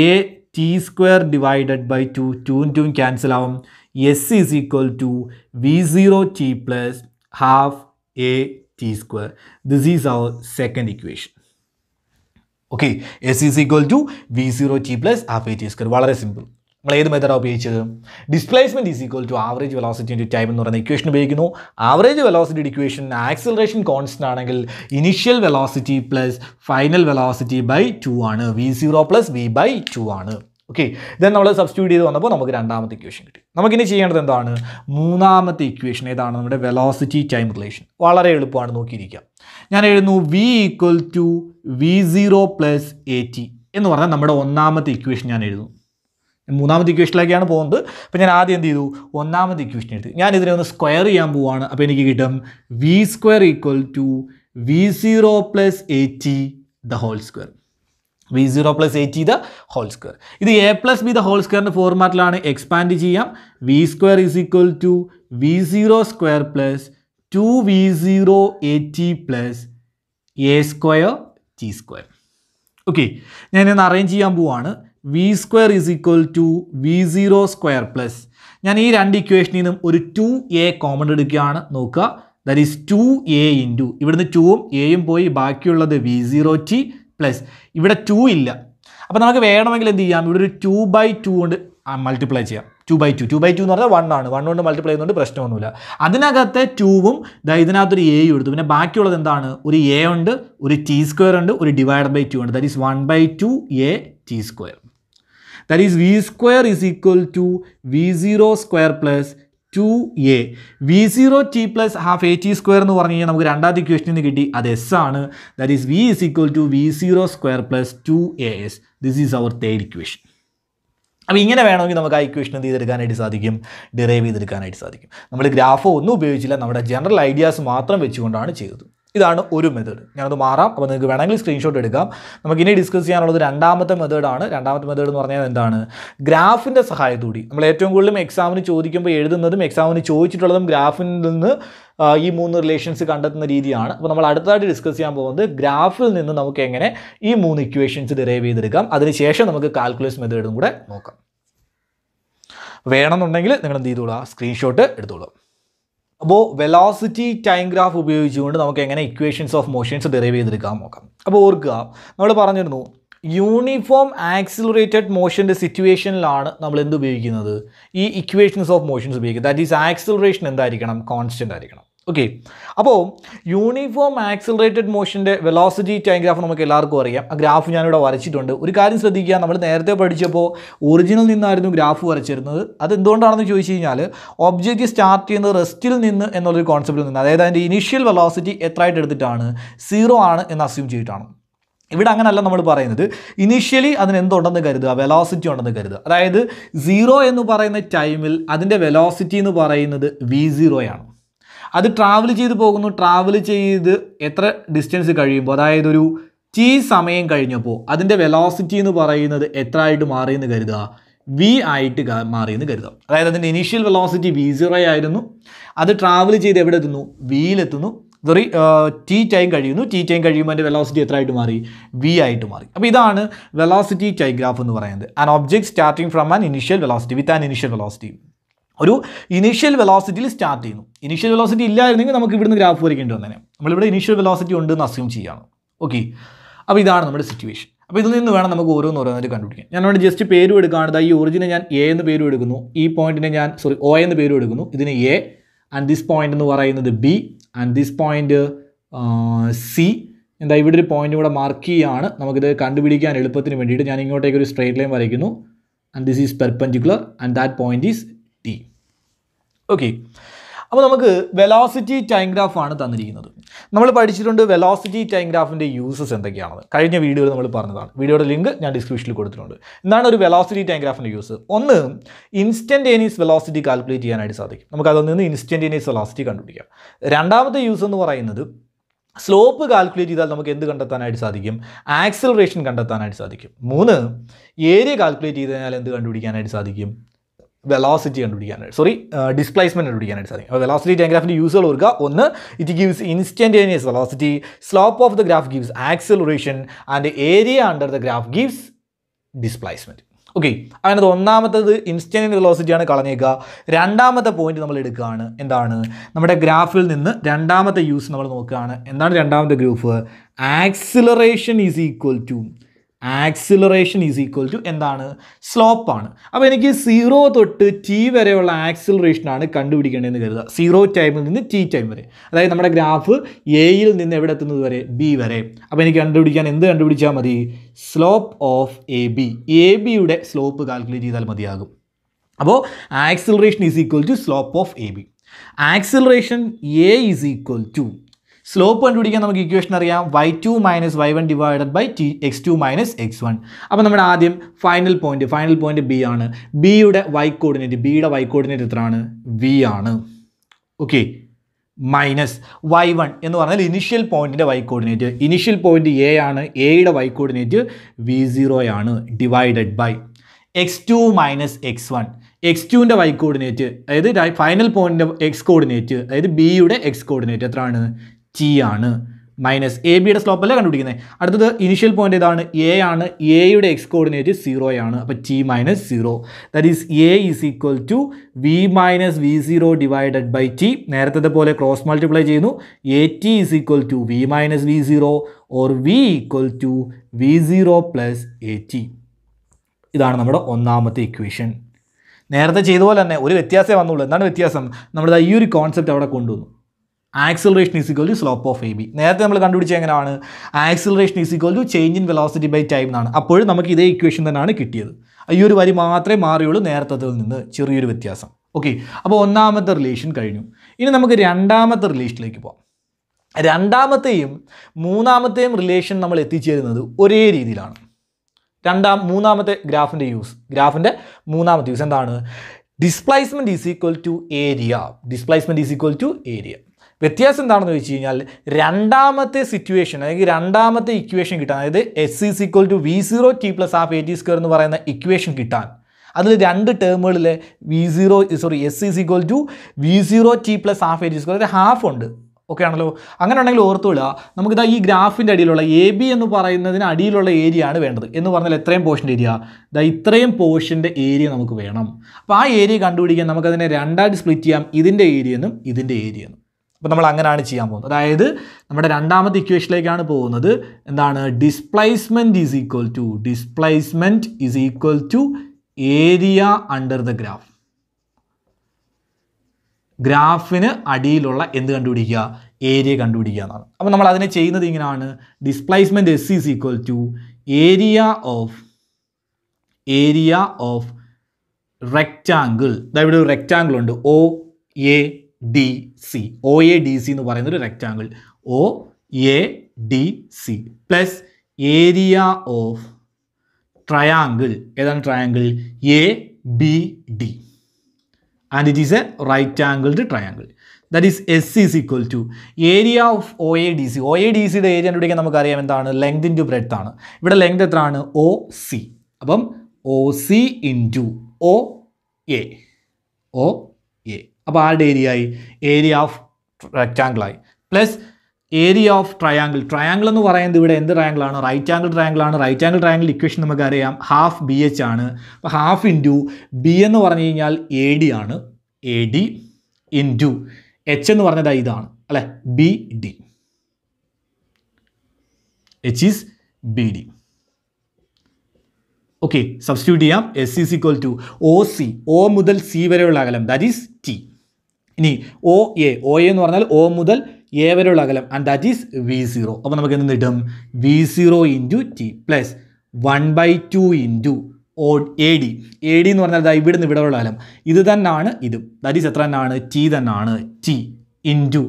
A T square divided by two two two cancel ആവും S is equal to V zero T plus half A T square this is our second equation okay S is equal to V zero T plus half A T square വളരെ simple നമ്മൾ ഏത് മെത്തഡാണ് ഉപയോഗിച്ചത് displacement is equal to average velocity into time എന്ന് പറയുന്ന equation ഉപയോഗിക്കുന്നു average velocity equation acceleration constant ആണെങ്കിൽ initial velocity plus final velocity by two ആണ് V zero plus V by two ആണ് ഓക്കെ ഇതൻ നമ്മൾ സബ്സ്റ്റിറ്റ്യൂട്ട് ചെയ്ത് വന്നപ്പോൾ നമുക്ക് രണ്ടാമത്തെ ഇക്വേഷൻ കിട്ടി നമുക്കിനി ചെയ്യേണ്ടത് എന്താണ് മൂന്നാമത്തെ ഇക്വേഷൻ ഏതാണ് നമ്മുടെ വെലോസിറ്റി ടൈം റിലേഷൻ വളരെ എളുപ്പമാണ് നോക്കിയിരിക്കുക ഞാൻ എഴുതുന്നു V equal to V zero plus A T എന്ന് പറഞ്ഞാൽ നമ്മുടെ ഒന്നാമത്തെ ഇക്വേഷൻ ഞാൻ എഴുതുന്നു മൂന്നാമത്തെ ഇക്വേഷനിലേക്കാണ് പോകുന്നത് അപ്പോൾ ഞാൻ ആദ്യം എന്ത് ചെയ്തു ഒന്നാമത്തെ ഇക്വേഷൻ എടുത്ത് ഞാൻ ഇതിനെ ഒന്ന് സ്ക്വയർ ചെയ്യാൻ പോവാണ് അപ്പോൾ എനിക്ക് കിട്ടും V square equal to V zero plus A T the whole square V zero plus A T the whole square ഇത് A plus B the whole സ്ക്വയറിൻ്റെ ഫോർമാറ്റിലാണ് എക്സ്പാൻഡ് ചെയ്യാം V square is equal to V zero square plus two V zero A T plus A square T square okay ഞാനിന്ന് arrange ചെയ്യാൻ പോവാണ് V square is equal to V zero square plus ഞാൻ ഈ രണ്ട് ഇക്വേഷനിൽ നിന്നും ഒരു ടു എ കോമൺ എടുക്കുകയാണ് നോക്കുക that is two A into ഇവിടുന്ന് ടുവും എയും പോയി ബാക്കിയുള്ളത് വി സീറോ ടി പ്ലസ് ഇവിടെ ടു ഇല്ല അപ്പോൾ നമുക്ക് വേണമെങ്കിൽ എന്ത് ചെയ്യാം ഇവിടെ ഒരു ടു ബൈ ടു കൊണ്ട് മൾട്ടിപ്ലൈ ചെയ്യാം two by two two by two എന്ന് പറഞ്ഞാൽ വൺ ആണ് വൺ കൊണ്ട് മൾട്ടിപ്ലൈ ചെയ്യുന്നതുകൊണ്ട് പ്രശ്നമൊന്നുമില്ല അതിനകത്തെ ടൂവും ഇതിനകത്തൊരു എയും എടുത്തു പിന്നെ ബാക്കിയുള്ളത് എന്താണ് ഒരു എ ഉണ്ട് ഒരു ടി സ്ക്വയർ ഉണ്ട് ഒരു ഡിവൈഡ് ബൈ ടു ഉണ്ട് that is one by two A T square that is V square square equal to V zero square plus two A V zero T plus half A T square എന്ന് പറഞ്ഞു കഴിഞ്ഞാൽ നമുക്ക് രണ്ടാമത്തെ ഇക്വേഷനിൽ നിന്ന് കിട്ടി അത് എസ് ആണ് that is V is equal to V zero square plus two A S this is our third equation അപ്പോൾ ഇങ്ങനെ വേണമെങ്കിൽ നമുക്ക് ആ ഇക്വേഷൻ എന്ത് ചെയ്തെടുക്കാനായിട്ട് സാധിക്കും ഡിറൈവ് ചെയ്തെടുക്കാനായിട്ട് സാധിക്കും നമ്മൾ ഗ്രാഫോ ഒന്നും ഉപയോഗിച്ചില്ല നമ്മുടെ ജനറൽ ഐഡിയാസ് മാത്രം വെച്ചുകൊണ്ടാണ് ചെയ്തത് ഇതാണ് ഒരു മെത്തേഡ് ഞാനത് മാറാം അപ്പോൾ നിങ്ങൾക്ക് വേണമെങ്കിൽ സ്ക്രീൻഷോട്ട് എടുക്കാം നമുക്ക് ഇനി ഡിസ്കസ് ചെയ്യാനുള്ളത് രണ്ടാമത്തെ മെത്തേഡാണ് രണ്ടാമത്തെ മെത്തേഡ് എന്ന് പറഞ്ഞാൽ എന്താണ് ഗ്രാഫിൻ്റെ സഹായത്തോടി നമ്മൾ ഏറ്റവും കൂടുതലും എക്സാമിന് ചോദിക്കുമ്പോൾ എഴുതുന്നതും എക്സാമിന് ചോദിച്ചിട്ടുള്ളതും ഗ്രാഫിൽ നിന്ന് ഈ മൂന്ന് റിലേഷൻസ് കണ്ടെത്തുന്ന രീതിയാണ് അപ്പോൾ നമ്മൾ അടുത്തതായിട്ട് ഡിസ്കസ് ചെയ്യാൻ പോകുന്നത് ഗ്രാഫിൽ നിന്ന് നമുക്ക് എങ്ങനെ ഈ മൂന്ന് ഇക്വേഷൻസ് ഡിറൈവ് ചെയ്തെടുക്കാം അതിനുശേഷം നമുക്ക് കാൽക്കുലേഷൻ മെത്തേഡും കൂടെ നോക്കാം വേണമെന്നുണ്ടെങ്കിൽ നിങ്ങൾ എന്ത് ചെയ്തോളാം സ്ക്രീൻഷോട്ട് എടുത്തോളൂ അപ്പോൾ വെലോസിറ്റി ടൈം ഗ്രാഫ് ഉപയോഗിച്ചുകൊണ്ട് നമുക്ക് എങ്ങനെ ഇക്വേഷൻസ് ഓഫ് മോഷൻസ് ഡെറൈവ് ചെയ്തെടുക്കാൻ നോക്കാം അപ്പോൾ ഓർക്കുക നമ്മൾ പറഞ്ഞിരുന്നു യൂണിഫോം ആക്സിലറേറ്റഡ് മോഷൻ്റെ സിറ്റുവേഷനിലാണ് നമ്മൾ എന്ത് ഉപയോഗിക്കുന്നത് ഈ ഇക്വേഷൻസ് ഓഫ് മോഷൻസ് ഉപയോഗിക്കുക ദാറ്റ് ഈസ് ആക്സിലറേഷൻ എന്തായിരിക്കണം കോൺസ്റ്റൻ്റ് ആയിരിക്കണം ഓക്കെ അപ്പോൾ യൂണിഫോം ആക്സിലറേറ്റഡ് മോഷൻ്റെ വെലോസിറ്റി ടൈം ഗ്രാഫ് നമുക്ക് എല്ലാവർക്കും അറിയാം ആ ഗ്രാഫ് ഞാനിവിടെ വരച്ചിട്ടുണ്ട് ഒരു കാര്യം ശ്രദ്ധിക്കുക നമ്മൾ നേരത്തെ പഠിച്ചപ്പോൾ ഒറിജിനൽ നിന്നായിരുന്നു ഗ്രാഫ് വരച്ചിരുന്നത് അത് എന്തുകൊണ്ടാണെന്ന് ചോദിച്ചു കഴിഞ്ഞാൽ ഒബ്ജക്റ്റ് സ്റ്റാർട്ട് ചെയ്യുന്നത് റെസ്റ്റിൽ നിന്ന് എന്നുള്ളൊരു കോൺസെപ്റ്റിൽ നിന്ന് അതായത് അതിൻ്റെ ഇനീഷ്യൽ വെലോസിറ്റി എത്രയായിട്ട് എടുത്തിട്ടാണ് സീറോ ആണ് എന്ന് അസ്യൂം ചെയ്തിട്ടാണ് ഇവിടെ അങ്ങനല്ല നമ്മൾ പറയുന്നത് ഇനീഷ്യലി അതിന് എന്തുണ്ടെന്ന് കരുതുക വെലോസിറ്റി ഉണ്ടെന്ന് കരുതുക അതായത് സീറോ എന്ന് പറയുന്ന ടൈമിൽ അതിൻ്റെ വെലോസിറ്റി എന്ന് പറയുന്നത് വി സീറോയാണ് അത് ട്രാവൽ ചെയ്ത് പോകുന്നു ട്രാവൽ ചെയ്ത് എത്ര ഡിസ്റ്റൻസ് കഴിയുമ്പോൾ അതായത് ഒരു ടി സമയം കഴിഞ്ഞപ്പോൾ അതിൻ്റെ വെലോസിറ്റി എന്ന് പറയുന്നത് എത്ര ആയിട്ട് മാറിയെന്ന് കരുതുക വി ആയിട്ട് മാറിയെന്ന് കരുതാം അതായത് അതിൻ്റെ ഇനീഷ്യൽ വെലോസിറ്റി വി സീറോ ആയിരുന്നു അത് ട്രാവൽ ചെയ്ത് എവിടെ എത്തുന്നു വിയിലെത്തുന്നു സോറി ടി ടൈം കഴിയുന്നു ടി ടൈം കഴിയുമ്പോൾ അതിൻ്റെ വെലോസിറ്റി എത്ര ആയിട്ട് മാറി വി ആയിട്ട് മാറി അപ്പോൾ ഇതാണ് വെലോസിറ്റി ടൈഗ്രാഫ് ഗ്രാഫ് എന്ന് പറയുന്നത് an object starting from an initial velocity with an initial velocity ഒരു ഇനീഷ്യൽ വെലോസിറ്റിയിൽ സ്റ്റാർട്ട് ചെയ്യുന്നു ഇനീഷ്യൽ വെലോസിറ്റി ഇല്ലായിരുന്നെങ്കിൽ നമുക്ക് ഇവിടുന്ന് ഗ്രാഫ് വരയ്ക്കേണ്ടി വന്നേനെ നമ്മളിവിടെ ഇനീഷ്യൽ വെലോസിറ്റി ഉണ്ട് എന്ന് അസ്യൂം ചെയ്യുകയാണ് ഓക്കെ അപ്പോൾ ഇതാണ് നമ്മുടെ സിറ്റുവേഷൻ അപ്പോൾ ഇതിൽ നിന്ന് വേണം നമുക്ക് ഓരോന്ന് ഓരോന്നായിട്ട് കണ്ടുപിടിക്കാൻ ഞാൻ ഇവിടെ ജസ്റ്റ് പേരും എടുക്കുകയാണ് ഈ ഒറിജിനെ ഞാൻ എ എന്ന് പേരും എടുക്കുന്നു ഈ പോയിന്റിനെ ഞാൻ സോറി ഒ എന്ന് പേരും എടുക്കുന്നു ഇതിന് എ ആൻഡ് ദിസ് പോയിന്റ് എന്ന് പറയുന്നത് B and this point C എന്താ ഇവിടെ ഒരു പോയിന്റ് കൂടെ മാർക്ക് ചെയ്യുകയാണ് നമുക്കിത് കണ്ടുപിടിക്കാൻ എളുപ്പത്തിന് വേണ്ടിയിട്ട് ഞാൻ ഇങ്ങോട്ടേക്ക് ഒരു സ്ട്രേറ്റ് ലൈൻ വരയ്ക്കുന്നു and this is perpendicular and that point is T okay അപ്പോൾ നമുക്ക് വെലോസിറ്റി ടൈം ആണ് തന്നിരിക്കുന്നത് നമ്മൾ പഠിച്ചിട്ടുണ്ട് വെലോസിറ്റി ടൈം യൂസസ് എന്തൊക്കെയാണെന്ന് കഴിഞ്ഞ വീഡിയോയിൽ നമ്മൾ പറഞ്ഞതാണ് വീഡിയോയുടെ ലിങ്ക് ഞാൻ ഡിസ്ക്രിപ്ഷനിൽ കൊടുത്തിട്ടുണ്ട് എന്താണ് ഒരു വെലോസിറ്റി ടൈം യൂസ് ഒന്ന് ഇൻസ്റ്റൻറ്റേനിയസ് വെലോസിറ്റി കാൽക്കുലേറ്റ് ചെയ്യാനായിട്ട് സാധിക്കും നമുക്ക് അതിൽ നിന്ന് ഇൻസ്റ്റൻറ്റേനിയസ് വെലോസിറ്റി കണ്ടുപിടിക്കാം രണ്ടാമത്തെ യൂസ് എന്ന് പറയുന്നത് സ്ലോപ്പ് കാൽക്കുലേറ്റ് ചെയ്താൽ നമുക്ക് എന്ത് കണ്ടെത്താനായിട്ട് സാധിക്കും ആക്സിലറേഷൻ കണ്ടെത്താനായിട്ട് സാധിക്കും മൂന്ന് ഏരിയ കാൽക്കുലേറ്റ് ചെയ്ത് കഴിഞ്ഞാൽ എന്ത് കണ്ടുപിടിക്കാനായിട്ട് സാധിക്കും വെലോസിറ്റി കണ്ടുപിടിക്കാനായിട്ട് സോറി ഡിസ്പ്ലേസ്മെന്റ് uh, കണ്ടുപിടിക്കാനായിട്ട് സാധിക്കും അപ്പോൾ വെലോസിറ്റി ടൈം യൂസുകൾ കൊടുക്കുക ഒന്ന് it gives instantaneous velocity slope of the graph gives acceleration and area under the graph gives displacement okay അതിനകത്ത് ഒന്നാമത്തത് ഇൻസ്റ്റൻറ്റ് വെലോസിറ്റിയാണ് കളഞ്ഞേക്കുക രണ്ടാമത്തെ പോയിന്റ് നമ്മൾ എടുക്കുകയാണ് എന്താണ് നമ്മുടെ ഗ്രാഫിൽ നിന്ന് രണ്ടാമത്തെ യൂസ് നമ്മൾ നോക്കുകയാണ് എന്താണ് രണ്ടാമത്തെ group acceleration is equal to acceleration is equal to എന്താണ് സ്ലോപ്പാണ് അപ്പോൾ എനിക്ക് സീറോ തൊട്ട് ടി വരെയുള്ള ആക്സിലറേഷനാണ് കണ്ടുപിടിക്കേണ്ടതെന്ന് കരുതുക സീറോ ടൈമിൽ നിന്ന് ടി ടൈം വരെ അതായത് നമ്മുടെ ഗ്രാഫ് എയിൽ നിന്ന് എവിടെ എത്തുന്നത് വരെ ബി വരെ അപ്പോൾ എനിക്ക് കണ്ടുപിടിക്കാൻ എന്ത് കണ്ടുപിടിച്ചാൽ മതി slope of A B A ബിയുടെ സ്ലോപ്പ് കാൽക്കുലേറ്റ് ചെയ്താൽ മതിയാകും അപ്പോൾ acceleration is equal to slope of A B acceleration A is equal to slope കണ്ടുപിടിക്കാൻ നമുക്ക് ഇക്വേഷൻ അറിയാം Y two minus Y one divided by T X two minus X one അപ്പോൾ നമ്മുടെ ആദ്യം final point final point B ആണ് ബിയുടെ Y coordinate ബിയുടെ Y coordinate എത്രയാണ് വി ആണ് ഓക്കെ മൈനസ് വൈ വൺ എന്ന് പറഞ്ഞാൽ ഇനിഷ്യൽ പോയിന്റിന്റെ Y coordinate initial point A ആണ് എയുടെ വൈ കോർഡിനേറ്റ് വി സീറോ ആണ് divided by X two minus X one X ടുവിൻ്റെ വൈ കോർഡിനേറ്റ് അതായത് ഫൈനൽ പോയിന്റിൻ്റെ എക്സ് കോർഡിനേറ്റ് അതായത് ബിയുടെ എക്സ് കോർഡിനേറ്റ് എത്രയാണ് ടി ആണ് മൈനസ് എ ബിയുടെ സ്ലോപ്പ് അല്ലേ കണ്ടുപിടിക്കുന്നത് അടുത്തത് ഇനിഷ്യൽ പോയിന്റ് ഏതാണ് എ ആണ് എയുടെ എക്സ് കോർഡിനേറ്റ് സീറോ ആണ് അപ്പോൾ T minus zero that is A is equal to V minus V zero divided by T നേരത്തെ പോലെ ക്രോസ് മൾട്ടിപ്ലൈ ചെയ്യുന്നു A T is equal to V minus V zero or V equal to V zero plus A T ഇതാണ് നമ്മുടെ ഒന്നാമത്തെ equation നേരത്തെ ചെയ്ത പോലെ തന്നെ ഒരു വ്യത്യാസമേ വന്നുള്ളൂ എന്താണ് വ്യത്യാസം നമ്മുടെ ഈ ഒരു കോൺസെപ്റ്റ് അവിടെ കൊണ്ടുവന്നു acceleration is equal to slope of A B നേരത്തെ നമ്മൾ കണ്ടുപിടിച്ച എങ്ങനെയാണ് acceleration is equal to change in velocity by time എന്നാണ് അപ്പോഴും നമുക്ക് ഇതേ ഇക്വേഷൻ തന്നെയാണ് കിട്ടിയത് ഈ ഒരു വരി മാത്രമേ മാറിയുള്ളൂ നേരത്തെ നിന്ന് ചെറിയൊരു വ്യത്യാസം ഓക്കെ അപ്പോൾ ഒന്നാമത്തെ റിലേഷൻ കഴിഞ്ഞു ഇനി നമുക്ക് രണ്ടാമത്തെ റിലേഷനിലേക്ക് പോകാം രണ്ടാമത്തെയും മൂന്നാമത്തെയും റിലേഷൻ നമ്മൾ എത്തിച്ചേരുന്നത് ഒരേ രീതിയിലാണ് രണ്ടാം മൂന്നാമത്തെ ഗ്രാഫിൻ്റെ യൂസ് ഗ്രാഫിൻ്റെ മൂന്നാമത്തെ യൂസ് എന്താണ് displacement is equal to area displacement is equal to area വ്യത്യാസം എന്താണെന്ന് വെച്ച് കഴിഞ്ഞാൽ രണ്ടാമത്തെ സിറ്റുവേഷൻ അല്ലെങ്കിൽ രണ്ടാമത്തെ ഇക്വേഷൻ കിട്ടാൻ അതായത് S is equal to V zero T plus half A T square എന്ന് പറയുന്ന ഇക്വേഷൻ കിട്ടാൻ അതിൽ രണ്ട് ടേമുകളിൽ V zero sorry S is equal to V zero T plus half A T square ഒരു ഹാഫ് ഉണ്ട് ഓക്കെ ആണല്ലോ അങ്ങനെ ഉണ്ടെങ്കിൽ ഓർത്തുവിടുക നമുക്കിതാ ഈ ഗ്രാഫിൻ്റെ അടിയിലുള്ള എ ബി എന്ന് പറയുന്നതിന് അടിയിലുള്ള ഏരിയ ആണ് വേണ്ടത് എന്ന് പറഞ്ഞാൽ എത്രയും പോർഷൻ്റെ ഏരിയ ഇതാ ഇത്രയും പോർഷൻ്റെ ഏരിയ നമുക്ക് വേണം അപ്പോൾ ആ ഏരിയ കണ്ടുപിടിക്കാൻ നമുക്കതിനെ രണ്ടായിട്ട് സ്പ്ലിറ്റ് ചെയ്യാം ഇതിൻ്റെ ഏരിയ എന്നും ഇതിൻ്റെ ഏരിയ എന്നും അപ്പോൾ നമ്മൾ അങ്ങനെയാണ് ചെയ്യാൻ പോകുന്നത് അതായത് നമ്മുടെ രണ്ടാമത്തെ ഇക്വേഷനിലേക്കാണ് പോകുന്നത് എന്താണ് displacement is equal to displacement is equal to area under the graph ഗ്രാഫിന് അടിയിലുള്ള എന്ത് കണ്ടുപിടിക്കുക ഏരിയ കണ്ടുപിടിക്കുക എന്നാണ് അപ്പോൾ നമ്മൾ അതിനെ ചെയ്യുന്നത് ഇങ്ങനെയാണ് displacement S is equal to area of area of rectangle ഇതാ ഇവിടെ ഒരു റെക്റ്റാങ്കിൾ ഉണ്ട് O A D C O A D C എന്ന് പറയുന്ന ഒരു rectangle O A D C plus area of triangle ഏതാണ് triangle A B D and it is a right angled triangle that is S is equal to area of O A D C O A D സിയുടെ area കണ്ടുപിടിക്കാൻ നമുക്കറിയാം എന്താണ് length into breadth ആണ് ഇവിടെ length എത്രയാണ് O C അപ്പം O C into O A O A അപ്പോൾ ആരുടെ ഏരിയ ആയി ഏരിയ ഓഫ് റെക്റ്റാങ്കിളായി plus area of triangle triangle എന്ന് പറയുന്നത് ഇവിടെ എന്ത് ട്രയാങ്കിളാണ് റൈറ്റ് ആംഗിൾ ട്രയാങ്കിളാണ് റൈറ്റ് ആംഗിൾ ട്രയാങ്കിൾ ഇക്വേഷൻ നമുക്കറിയാം ഹാഫ് ബി എച്ച് ആണ് അപ്പോൾ ഹാഫ് ഇൻറ്റു ബി എന്ന് പറഞ്ഞു കഴിഞ്ഞാൽ എ ഡി ആണ് എ ഡി ഇൻറ്റു എച്ച് എന്ന് പറഞ്ഞത് ഇതാണ് അല്ലേ B D H is B D okay substitute ചെയ്യാം S is equal to O C O മുതൽ സി വരെയുള്ള അകലം ദാറ്റ് ഈസ് ടി ഇനി ഒ എ ഒ എ എന്ന് പറഞ്ഞാൽ ഒ മുതൽ എ വരെയുള്ള അകലം and that is V zero അപ്പോൾ നമുക്ക് എന്ത് കിട്ടും V zero into T plus one by two into O A D A D എന്ന് പറഞ്ഞാൽ ഇവിടെ നിന്ന് ഇവിടെ ഉള്ള അകലം ഇത് തന്നെയാണ് ഇതും ദാറ്റ് ഈസ് എത്ര തന്നെയാണ് ടി തന്നെയാണ് T into